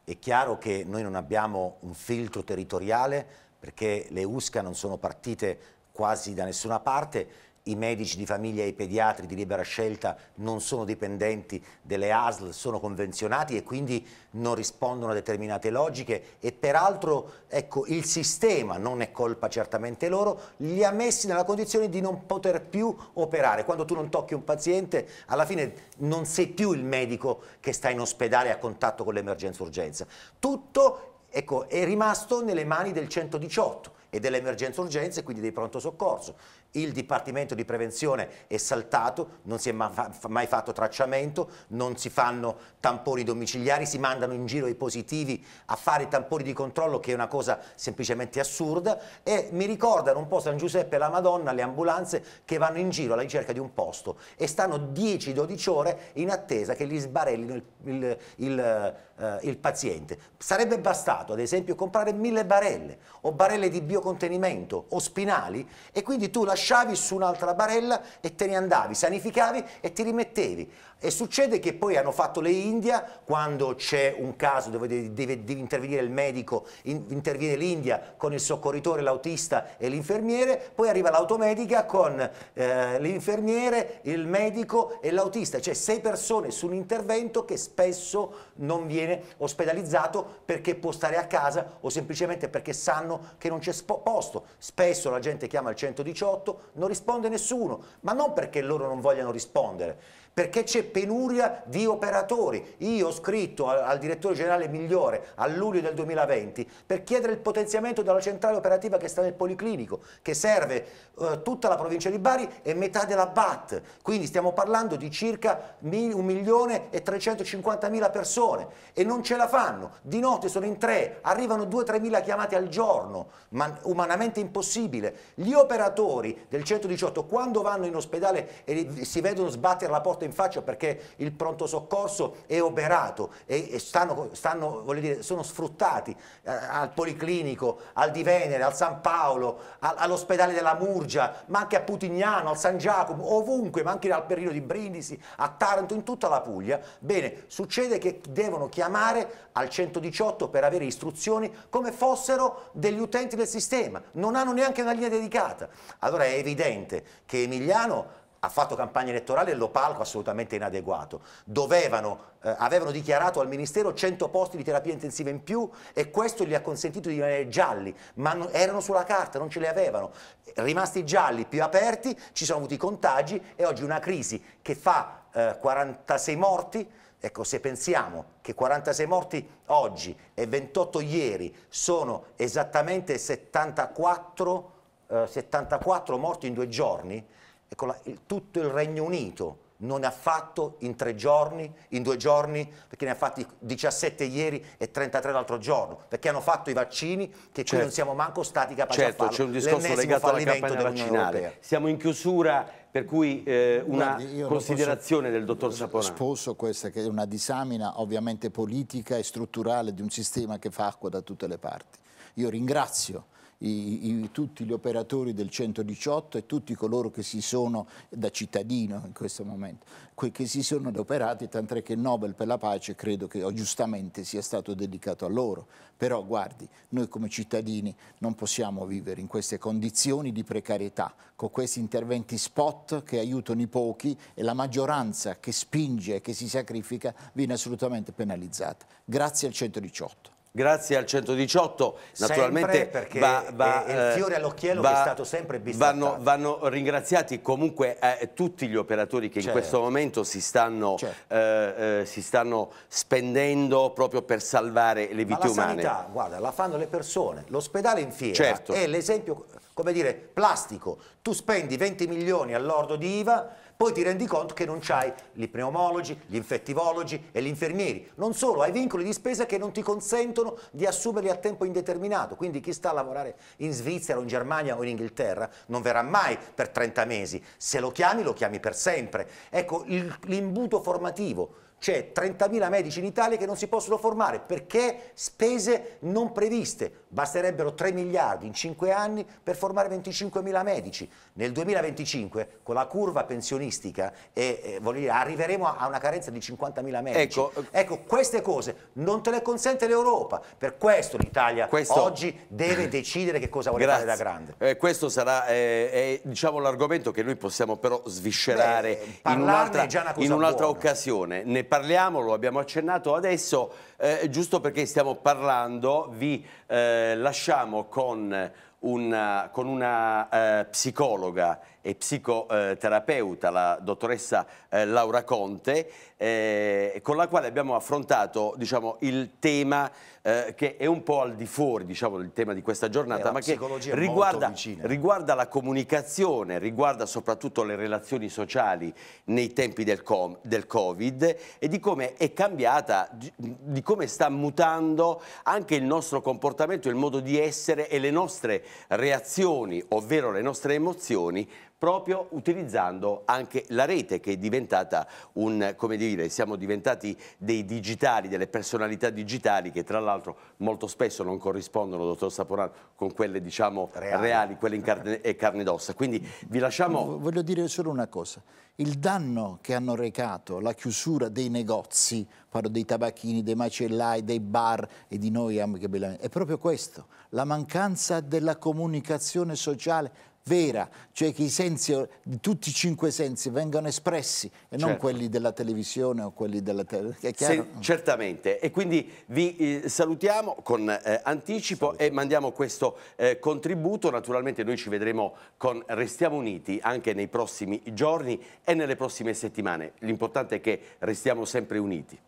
È chiaro che noi non abbiamo un filtro territoriale perché le USCA non sono partite quasi da nessuna parte i medici di famiglia e i pediatri di libera scelta non sono dipendenti delle ASL, sono convenzionati e quindi non rispondono a determinate logiche e peraltro ecco, il sistema, non è colpa certamente loro, li ha messi nella condizione di non poter più operare. Quando tu non tocchi un paziente, alla fine non sei più il medico che sta in ospedale a contatto con l'emergenza-urgenza. Tutto ecco, è rimasto nelle mani del 118 e dell'emergenza urgenza e quindi dei pronto soccorso il Dipartimento di Prevenzione è saltato, non si è mai fatto tracciamento, non si fanno tamponi domiciliari, si mandano in giro i positivi a fare i tamponi di controllo che è una cosa semplicemente assurda e mi ricordano un po' San Giuseppe e la Madonna, le ambulanze che vanno in giro alla ricerca di un posto e stanno 10-12 ore in attesa che gli sbarellino il, il, il, eh, il paziente. Sarebbe bastato ad esempio comprare mille barelle o barelle di biocontenimento o spinali e quindi tu lasci lasciavi su un'altra barella e te ne andavi, sanificavi e ti rimettevi. E succede che poi hanno fatto le India, quando c'è un caso dove deve, deve, deve intervenire il medico, in, interviene l'India con il soccorritore, l'autista e l'infermiere, poi arriva l'automedica con eh, l'infermiere, il medico e l'autista, cioè sei persone su un intervento che spesso non viene ospedalizzato perché può stare a casa o semplicemente perché sanno che non c'è posto. Spesso la gente chiama il 118, non risponde nessuno, ma non perché loro non vogliano rispondere perché c'è penuria di operatori. Io ho scritto al, al direttore generale Migliore a luglio del 2020 per chiedere il potenziamento della centrale operativa che sta nel Policlinico, che serve eh, tutta la provincia di Bari e metà della BAT. Quindi stiamo parlando di circa 1 milione e 350 persone e non ce la fanno. Di notte sono in tre, arrivano 2-3 chiamate al giorno, ma umanamente impossibile. Gli operatori del 118 quando vanno in ospedale e si vedono sbattere la porta in faccia perché il pronto soccorso è oberato e, e stanno, stanno dire, sono sfruttati eh, al Policlinico, al Di Venere, al San Paolo, all'ospedale della Murgia, ma anche a Putignano, al San Giacomo, ovunque, ma anche al Perino di Brindisi, a Taranto, in tutta la Puglia. Bene, succede che devono chiamare al 118 per avere istruzioni come fossero degli utenti del sistema, non hanno neanche una linea dedicata. Allora è evidente che Emiliano ha fatto campagna elettorale e lo palco assolutamente inadeguato. Dovevano, eh, avevano dichiarato al Ministero 100 posti di terapia intensiva in più e questo gli ha consentito di rimanere gialli, ma non, erano sulla carta, non ce li avevano. Rimasti gialli, più aperti, ci sono avuti i contagi e oggi una crisi che fa eh, 46 morti, Ecco, se pensiamo che 46 morti oggi e 28 ieri sono esattamente 74, eh, 74 morti in due giorni, Ecco, la, il, tutto il Regno Unito non ha fatto in tre giorni, in due giorni, perché ne ha fatti 17 ieri e 33 l'altro giorno, perché hanno fatto i vaccini che certo. non siamo manco stati capaci certo, di fare. Certo, c'è un discorso legato alla campagna vaccinale. Siamo in chiusura, per cui eh, una Guardi, considerazione posso, del dottor Saponà. Sposo questa che è una disamina ovviamente politica e strutturale di un sistema che fa acqua da tutte le parti. Io ringrazio i, i, tutti gli operatori del 118 e tutti coloro che si sono, da cittadino in questo momento, che si sono adoperati, tant'è che il Nobel per la pace credo che giustamente sia stato dedicato a loro. Però guardi, noi come cittadini non possiamo vivere in queste condizioni di precarietà, con questi interventi spot che aiutano i pochi e la maggioranza che spinge, e che si sacrifica, viene assolutamente penalizzata. Grazie al 118 grazie al 118 naturalmente perché va, va, è il eh, fiore all'occhiello che è stato sempre bistrattato. Vanno, vanno ringraziati comunque eh, tutti gli operatori che certo. in questo momento si stanno, certo. eh, eh, si stanno, spendendo proprio per salvare le vite la umane. la sanità, guarda, la fanno le persone, l'ospedale in fiera certo. è l'esempio, come dire, plastico, tu spendi 20 milioni all'ordo di IVA poi ti rendi conto che non c'hai gli pneumologi, gli infettivologi e gli infermieri. Non solo, hai vincoli di spesa che non ti consentono di assumerli a tempo indeterminato, quindi chi sta a lavorare in Svizzera o in Germania o in Inghilterra non verrà mai per 30 mesi, se lo chiami lo chiami per sempre. Ecco, l'imbuto formativo c'è 30.000 medici in Italia che non si possono formare perché spese non previste. Basterebbero 3 miliardi in 5 anni per formare 25.000 medici. Nel 2025, con la curva pensionistica, eh, eh, dire, arriveremo a una carenza di 50.000 medici. Ecco, eh, ecco, queste cose non te le consente l'Europa. Per questo l'Italia questo... oggi deve (clears throat) decidere che cosa vuole Grazie. fare da grande. Eh, questo sarà eh, diciamo, l'argomento che noi possiamo però sviscerare Beh, eh, in un'altra, in occasione. Ne parliamo, lo abbiamo accennato adesso, eh, giusto perché stiamo parlando, vi eh, lasciamo con una, con una eh, psicologa e psicoterapeuta, la dottoressa eh, Laura Conte, eh, con la quale abbiamo affrontato diciamo, il tema eh, che è un po' al di fuori diciamo, del tema di questa giornata, ma che riguarda, riguarda, la comunicazione, riguarda soprattutto le relazioni sociali nei tempi del, del Covid e di come è cambiata, di come sta mutando anche il nostro comportamento, il modo di essere e le nostre reazioni, ovvero le nostre emozioni, proprio utilizzando anche la rete che è diventata un, come dire, dire, siamo diventati dei digitali, delle personalità digitali che tra l'altro molto spesso non corrispondono, dottor Saporano, con quelle diciamo reali, reali quelle in carne, e carne ed ossa. Quindi vi lasciamo... Voglio dire solo una cosa, il danno che hanno recato la chiusura dei negozi, parlo dei tabacchini, dei macellai, dei bar e di noi, è proprio questo, la mancanza della comunicazione sociale vera, cioè che i sensi, tutti i cinque sensi vengano espressi e non certo. quelli della televisione o quelli della televisione. Se, mm. certamente, e quindi vi eh, salutiamo con eh, anticipo salutiamo. e mandiamo questo eh, contributo, naturalmente noi ci vedremo con Restiamo Uniti anche nei prossimi giorni e nelle prossime settimane, l'importante è che restiamo sempre uniti.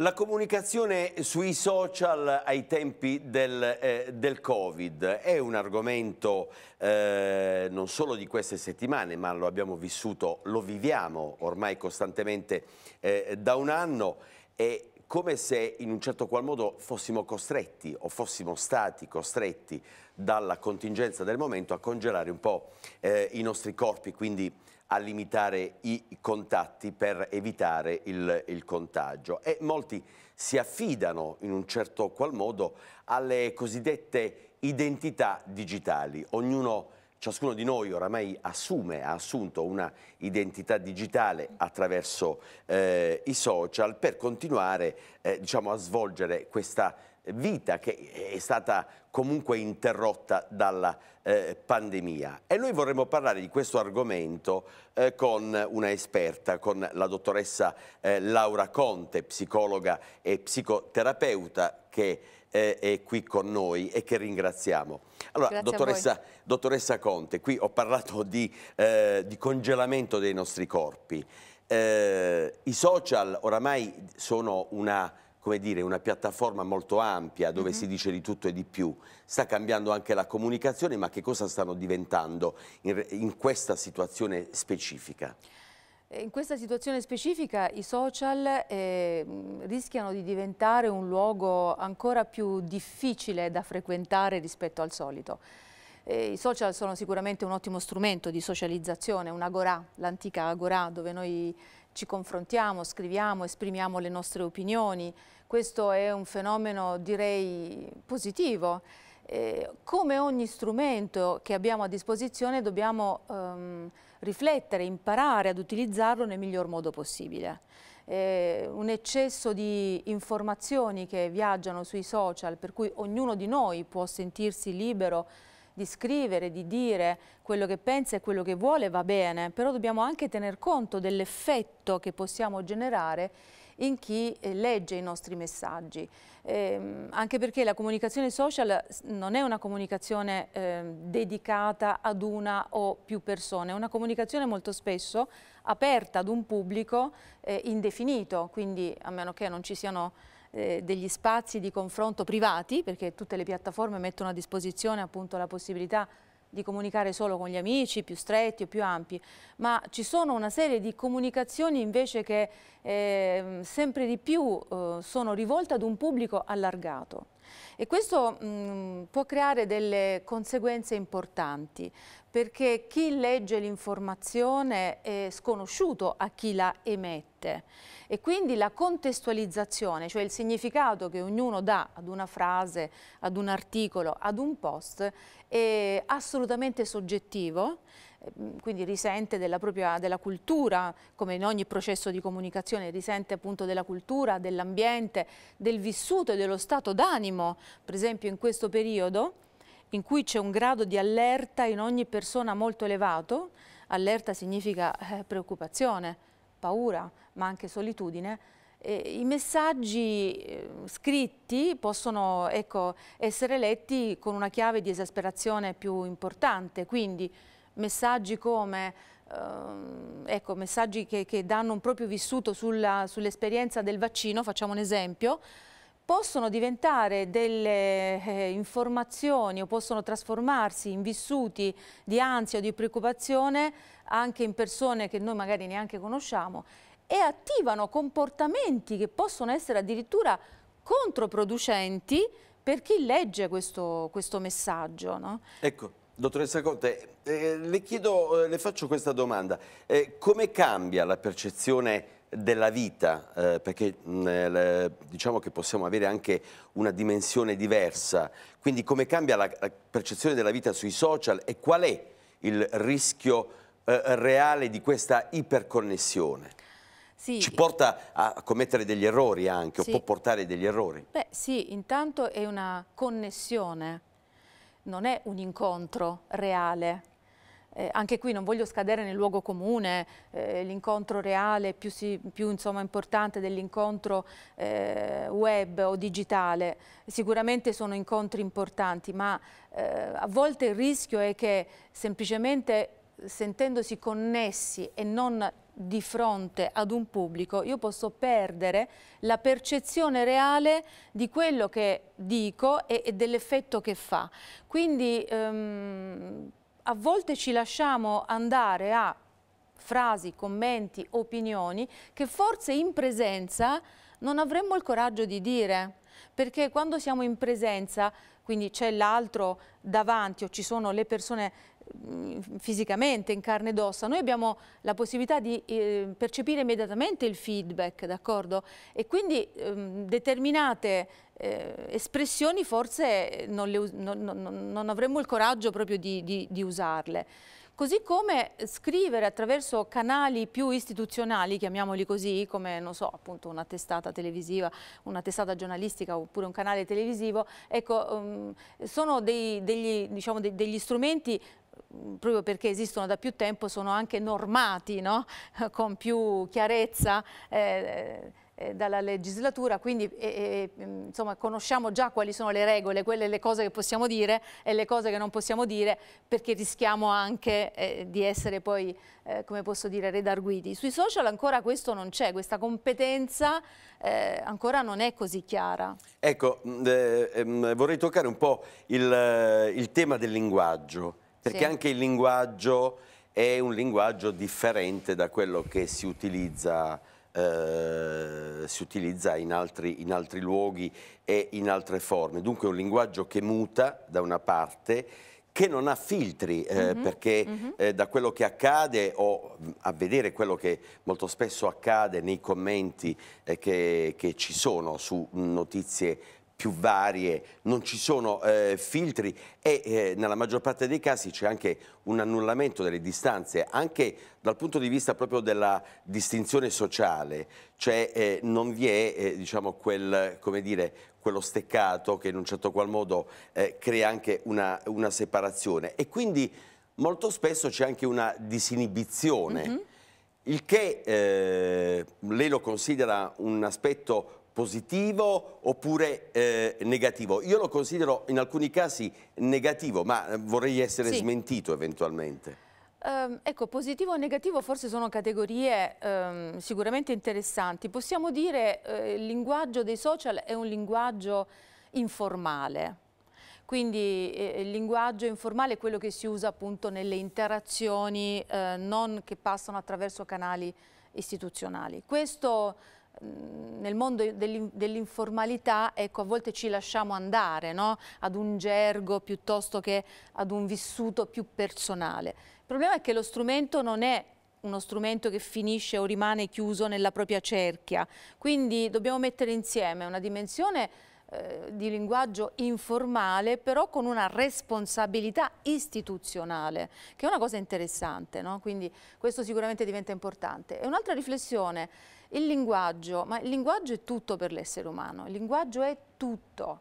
La comunicazione sui social ai tempi del, eh, del Covid è un argomento eh, non solo di queste settimane, ma lo abbiamo vissuto, lo viviamo ormai costantemente eh, da un anno È come se in un certo qual modo fossimo costretti o fossimo stati costretti dalla contingenza del momento a congelare un po' eh, i nostri corpi, quindi a limitare i contatti per evitare il, il, contagio e molti si affidano in un certo qual modo alle cosiddette identità digitali. Ognuno, ciascuno di noi oramai assume, ha assunto una identità digitale attraverso eh, i social per continuare eh, diciamo, a svolgere questa vita che è stata comunque interrotta dalla eh, pandemia. E noi vorremmo parlare di questo argomento eh, con una esperta, con la dottoressa eh, Laura Conte, psicologa e psicoterapeuta che eh, è qui con noi e che ringraziamo. Allora, dottoressa, dottoressa, Conte, qui ho parlato di, eh, di congelamento dei nostri corpi. Eh, I social oramai sono una come dire, una piattaforma molto ampia dove mm -hmm. si dice di tutto e di più. Sta cambiando anche la comunicazione, ma che cosa stanno diventando in, in questa situazione specifica? Eh, in questa situazione specifica i social eh, rischiano di diventare un luogo ancora più difficile da frequentare rispetto al solito. Eh, I social sono sicuramente un ottimo strumento di socializzazione, un'agorà, l'antica agorà dove noi ci confrontiamo, scriviamo, esprimiamo le nostre opinioni, questo è un fenomeno direi positivo. Eh, come ogni strumento che abbiamo a disposizione dobbiamo ehm, riflettere, imparare ad utilizzarlo nel miglior modo possibile. Eh, un eccesso di informazioni che viaggiano sui social per cui ognuno di noi può sentirsi libero di scrivere, di dire quello che pensa e quello che vuole va bene, però dobbiamo anche tener conto dell'effetto che possiamo generare in chi eh, legge i nostri messaggi. Eh, anche perché la comunicazione social non è una comunicazione eh, dedicata ad una o più persone, è una comunicazione molto spesso aperta ad un pubblico eh, indefinito, quindi a meno che non ci siano eh, degli spazi di confronto privati, perché tutte le piattaforme mettono a disposizione appunto la possibilità di comunicare solo con gli amici più stretti o più ampi, ma ci sono una serie di comunicazioni invece che eh, sempre di più eh, sono rivolte ad un pubblico allargato. E questo mh, mm, può creare delle conseguenze importanti, perché chi legge l'informazione è sconosciuto a chi la emette e quindi la contestualizzazione, cioè il significato che ognuno dà ad una frase, ad un articolo, ad un post, è assolutamente soggettivo ehm, quindi risente della propria della cultura, come in ogni processo di comunicazione, risente appunto della cultura, dell'ambiente, del vissuto e dello stato d'animo, per esempio in questo periodo, in cui c'è un grado di allerta in ogni persona molto elevato, allerta significa eh, preoccupazione, paura, ma anche solitudine, eh, i messaggi eh, scritti possono ecco, essere letti con una chiave di esasperazione più importante, quindi messaggi come ehm, ecco, messaggi che, che, danno un proprio vissuto sull'esperienza sull del vaccino, facciamo un esempio, possono diventare delle eh, informazioni o possono trasformarsi in vissuti di ansia o di preoccupazione anche in persone che noi magari neanche conosciamo e attivano comportamenti che possono essere addirittura controproducenti per chi legge questo, questo messaggio. No? Ecco. Dottoressa Conte, eh, le, chiedo, eh, le, faccio questa domanda. Eh, come cambia la percezione della vita, eh, perché mh, mm, eh, diciamo che possiamo avere anche una dimensione diversa, quindi come cambia la, la percezione della vita sui social e qual è il rischio eh, reale di questa iperconnessione? Sì. Ci porta a commettere degli errori anche, sì. o può portare degli errori? Beh sì, intanto è una connessione, non è un incontro reale eh, anche qui non voglio scadere nel luogo comune, eh, l'incontro reale più, si, più insomma, importante dell'incontro eh, web o digitale, sicuramente sono incontri importanti, ma eh, a volte il rischio è che semplicemente sentendosi connessi e non di fronte ad un pubblico, io posso perdere la percezione reale di quello che dico e, e dell'effetto che fa. Quindi ehm, a volte ci lasciamo andare a frasi, commenti, opinioni che forse in presenza non avremmo il coraggio di dire, perché quando siamo in presenza, quindi c'è l'altro davanti o ci sono le persone Mm, fisicamente, in carne ed ossa, noi abbiamo la possibilità di eh, percepire immediatamente il feedback, d'accordo? E quindi ehm, determinate eh, espressioni forse non, le, non, non, non, avremmo il coraggio proprio di, di, di usarle. Così come scrivere attraverso canali più istituzionali, chiamiamoli così, come non so, appunto una testata televisiva, una testata giornalistica oppure un canale televisivo, ecco, um, sono dei, degli, diciamo, de, degli strumenti proprio perché esistono da più tempo, sono anche normati no? (laughs) con più chiarezza eh, eh, dalla legislatura, quindi eh, insomma, conosciamo già quali sono le regole, quelle le cose che possiamo dire e le cose che non possiamo dire, perché rischiamo anche eh, di essere poi, eh, come posso dire, redarguiti. Sui social ancora questo non c'è, questa competenza eh, ancora non è così chiara. Ecco, ehm, vorrei toccare un po' il, il tema del linguaggio perché sì. anche il linguaggio è un linguaggio differente da quello che si utilizza, eh, si utilizza in, altri, in, altri, luoghi e in altre forme. Dunque è un linguaggio che muta da una parte, che non ha filtri, eh, mm -hmm. perché mm -hmm. eh, da quello che accade o mm, a vedere quello che molto spesso accade nei commenti eh, che, che ci sono su notizie più varie, non ci sono eh, filtri e eh, nella maggior parte dei casi c'è anche un annullamento delle distanze, anche dal punto di vista proprio della distinzione sociale, cioè eh, non vi è eh, diciamo, quel, dire, quello steccato che in un certo qual modo eh, crea anche una, una, separazione e quindi molto spesso c'è anche una disinibizione. Mm -hmm il che eh, lei lo considera un aspetto positivo oppure eh, negativo? Io lo considero in alcuni casi negativo, ma eh, vorrei essere sì. smentito eventualmente. Um, ecco, positivo e negativo forse sono categorie um, sicuramente interessanti. Possiamo dire che eh, il linguaggio dei social è un linguaggio informale, quindi eh, il linguaggio informale è quello che si usa appunto nelle interazioni eh, non che passano attraverso canali istituzionali. Questo nel mondo dell'informalità ecco, a volte ci lasciamo andare no? ad un gergo piuttosto che ad un vissuto più personale. Il problema è che lo strumento non è uno strumento che finisce o rimane chiuso nella propria cerchia, quindi dobbiamo mettere insieme una dimensione eh, di linguaggio informale però con una responsabilità istituzionale che è una cosa interessante no? quindi questo sicuramente diventa importante e un'altra riflessione il linguaggio, ma il linguaggio è tutto per l'essere umano, il linguaggio è tutto.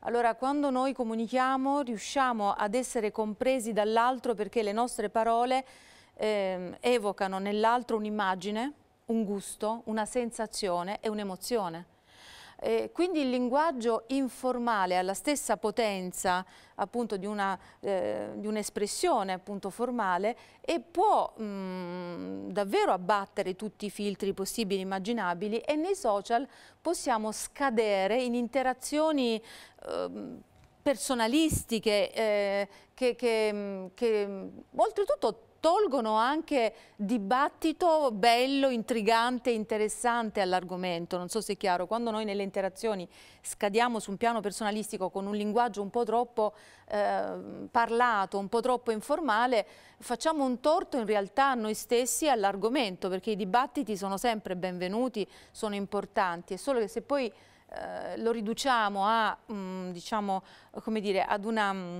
Allora quando noi comunichiamo riusciamo ad essere compresi dall'altro perché le nostre parole eh, evocano nell'altro un'immagine, un gusto, una sensazione e un'emozione. Eh, quindi il linguaggio informale ha la stessa potenza appunto di eh, un'espressione eh, un formale e può mh, mm, davvero abbattere tutti i filtri possibili e immaginabili e nei social possiamo scadere in interazioni ehm, eh, personalistiche che, che, che mm, oltretutto tolgono anche dibattito bello, intrigante, interessante all'argomento. Non so se è chiaro, quando noi nelle interazioni scadiamo su un piano personalistico con un linguaggio un po' troppo eh, parlato, un po' troppo informale, facciamo un torto in realtà a noi stessi e all'argomento, perché i dibattiti sono sempre benvenuti, sono importanti, è solo che se poi eh, lo riduciamo a, mh, mm, diciamo, come dire, ad una... Mh, mm,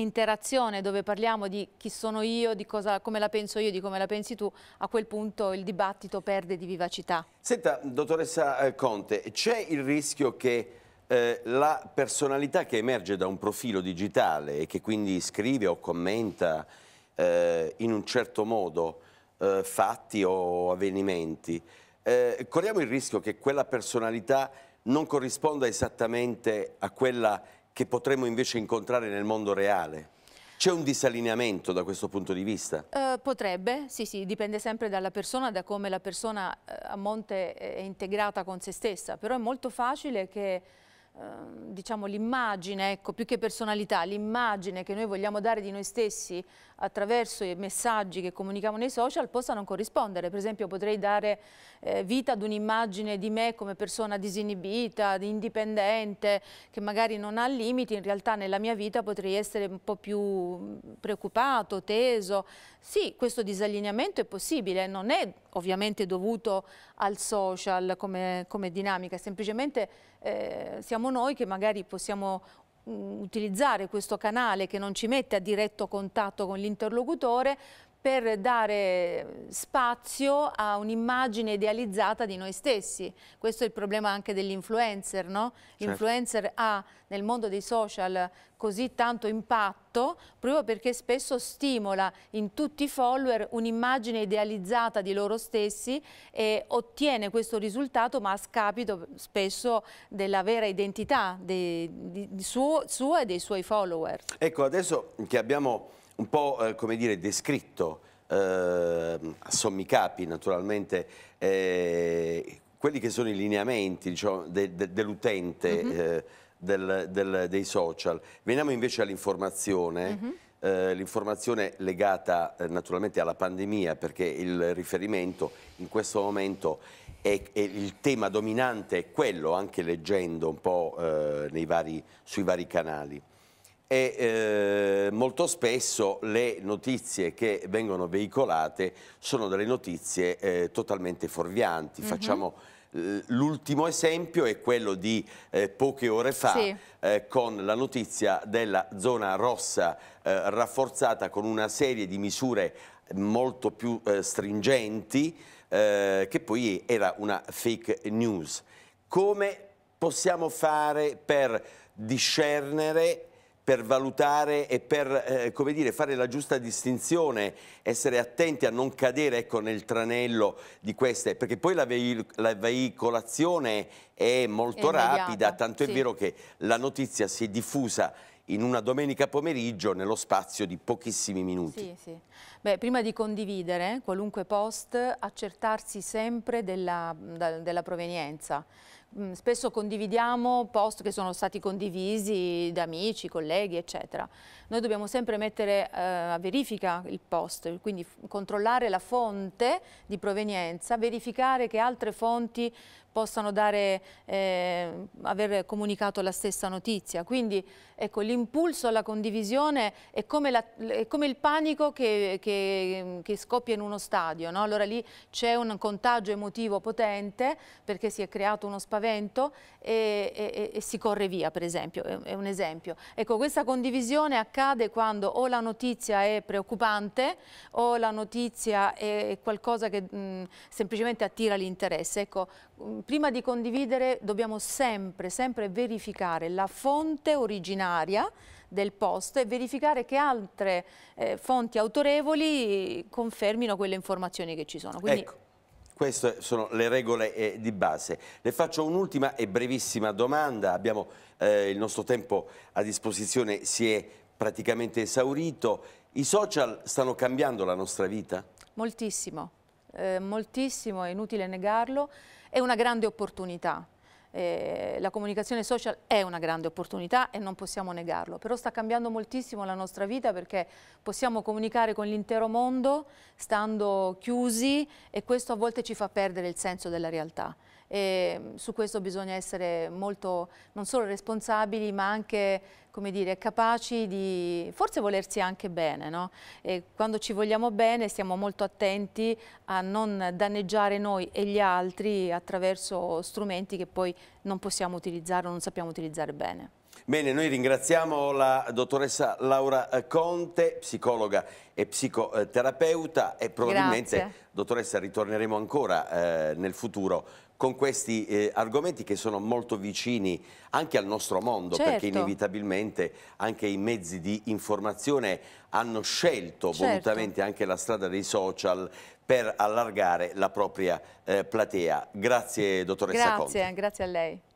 interazione dove parliamo di chi sono io, di cosa, come la penso io, di come la pensi tu, a quel punto il dibattito perde di vivacità. Senta, dottoressa eh, Conte, c'è il rischio che eh, la personalità che emerge da un profilo digitale e che quindi scrive o commenta eh, in un certo modo eh, fatti o avvenimenti, eh, corriamo il rischio che quella personalità non corrisponda esattamente a quella che potremmo invece incontrare nel mondo reale? C'è un disallineamento da questo punto di vista? Eh, potrebbe, sì sì, dipende sempre dalla persona, da come la persona eh, a monte eh, è integrata con se stessa, però è molto facile che ehm, diciamo, l'immagine, ecco, più che personalità, l'immagine che noi vogliamo dare di noi stessi attraverso i messaggi che comunicavo nei social possa non corrispondere. Per esempio potrei dare eh, vita ad un'immagine di me come persona disinibita, indipendente, che magari non ha limiti, in realtà nella mia vita potrei essere un po' più mm, preoccupato, teso. Sì, questo disallineamento è possibile, non è ovviamente dovuto al social come, come dinamica, semplicemente eh, siamo noi che magari possiamo utilizzare questo canale che non ci mette a diretto contatto con l'interlocutore per dare spazio a un'immagine idealizzata di noi stessi. Questo è il problema anche dell'influencer, no? Certo. L'influencer certo. ha nel mondo dei social così tanto impatto proprio perché spesso stimola in tutti i follower un'immagine idealizzata di loro stessi e ottiene questo risultato ma a scapito spesso della vera identità di, di, suo, sua e dei suoi follower. Ecco, adesso che abbiamo un po' eh, come dire descritto eh, a sommi capi naturalmente eh, quelli che sono i lineamenti diciamo, de, de, dell'utente mm -hmm. del, del, dei social. Veniamo invece all'informazione. Mm -hmm l'informazione legata eh, naturalmente alla pandemia perché il riferimento in questo momento è, è il tema dominante è quello anche leggendo un po' eh, vari, sui vari canali e eh, molto spesso le notizie che vengono veicolate sono delle notizie eh, totalmente fuorvianti. Mm -hmm. Facciamo L'ultimo esempio è quello di eh, poche ore fa sì. eh, con la notizia della zona rossa eh, rafforzata con una serie di misure molto più eh, stringenti eh, che poi era una fake news. Come possiamo fare per discernere per valutare e per eh, dire, fare la giusta distinzione, essere attenti a non cadere ecco, nel tranello di queste, perché poi la, veic la veicolazione è molto è rapida, tanto sì. è vero che la notizia si è diffusa in una domenica pomeriggio nello spazio di pochissimi minuti. Sì, sì. Beh, prima di condividere qualunque post, accertarsi sempre della, della provenienza. Mm, spesso condividiamo post che sono stati condivisi da amici, colleghi, eccetera. Noi dobbiamo sempre mettere eh, a verifica il post, quindi controllare la fonte di provenienza, verificare che altre fonti possano dare, eh, aver comunicato la stessa notizia. Quindi ecco, l'impulso alla condivisione è come, la, è come il panico che, che, che, scoppia in uno stadio. No? Allora lì c'è un contagio emotivo potente perché si è creato uno spavento e, e, e si corre via, per esempio, è, è un esempio. Ecco, questa condivisione accade quando o la notizia è preoccupante o la notizia è qualcosa che mh, mm, semplicemente attira l'interesse. Ecco, mm, prima di condividere dobbiamo sempre, sempre verificare la fonte originaria del post e verificare che altre eh, fonti autorevoli confermino quelle informazioni che ci sono. Quindi... Ecco. Queste sono le regole eh, di base. Le faccio un'ultima e brevissima domanda. Abbiamo eh, il nostro tempo a disposizione si è praticamente esaurito. I social stanno cambiando la nostra vita? Moltissimo, eh, moltissimo, è inutile negarlo è una grande opportunità. Eh, la comunicazione social è una grande opportunità e non possiamo negarlo, però sta cambiando moltissimo la nostra vita perché possiamo comunicare con l'intero mondo stando chiusi e questo a volte ci fa perdere il senso della realtà. E mm, su questo bisogna essere molto non solo responsabili ma anche come dire, capaci di forse volersi anche bene. No? E quando ci vogliamo bene stiamo molto attenti a non danneggiare noi e gli altri attraverso strumenti che poi non possiamo utilizzare o non sappiamo utilizzare bene. Bene, noi ringraziamo la dottoressa Laura eh, Conte, psicologa e psicoterapeuta e probabilmente, Grazie. dottoressa, ritorneremo ancora eh, nel futuro con questi eh, argomenti che sono molto vicini anche al nostro mondo certo. perché inevitabilmente anche i mezzi di informazione hanno scelto certo. volutamente anche la strada dei social per allargare la propria eh, platea. Grazie dottoressa grazie, Conti. Grazie a lei.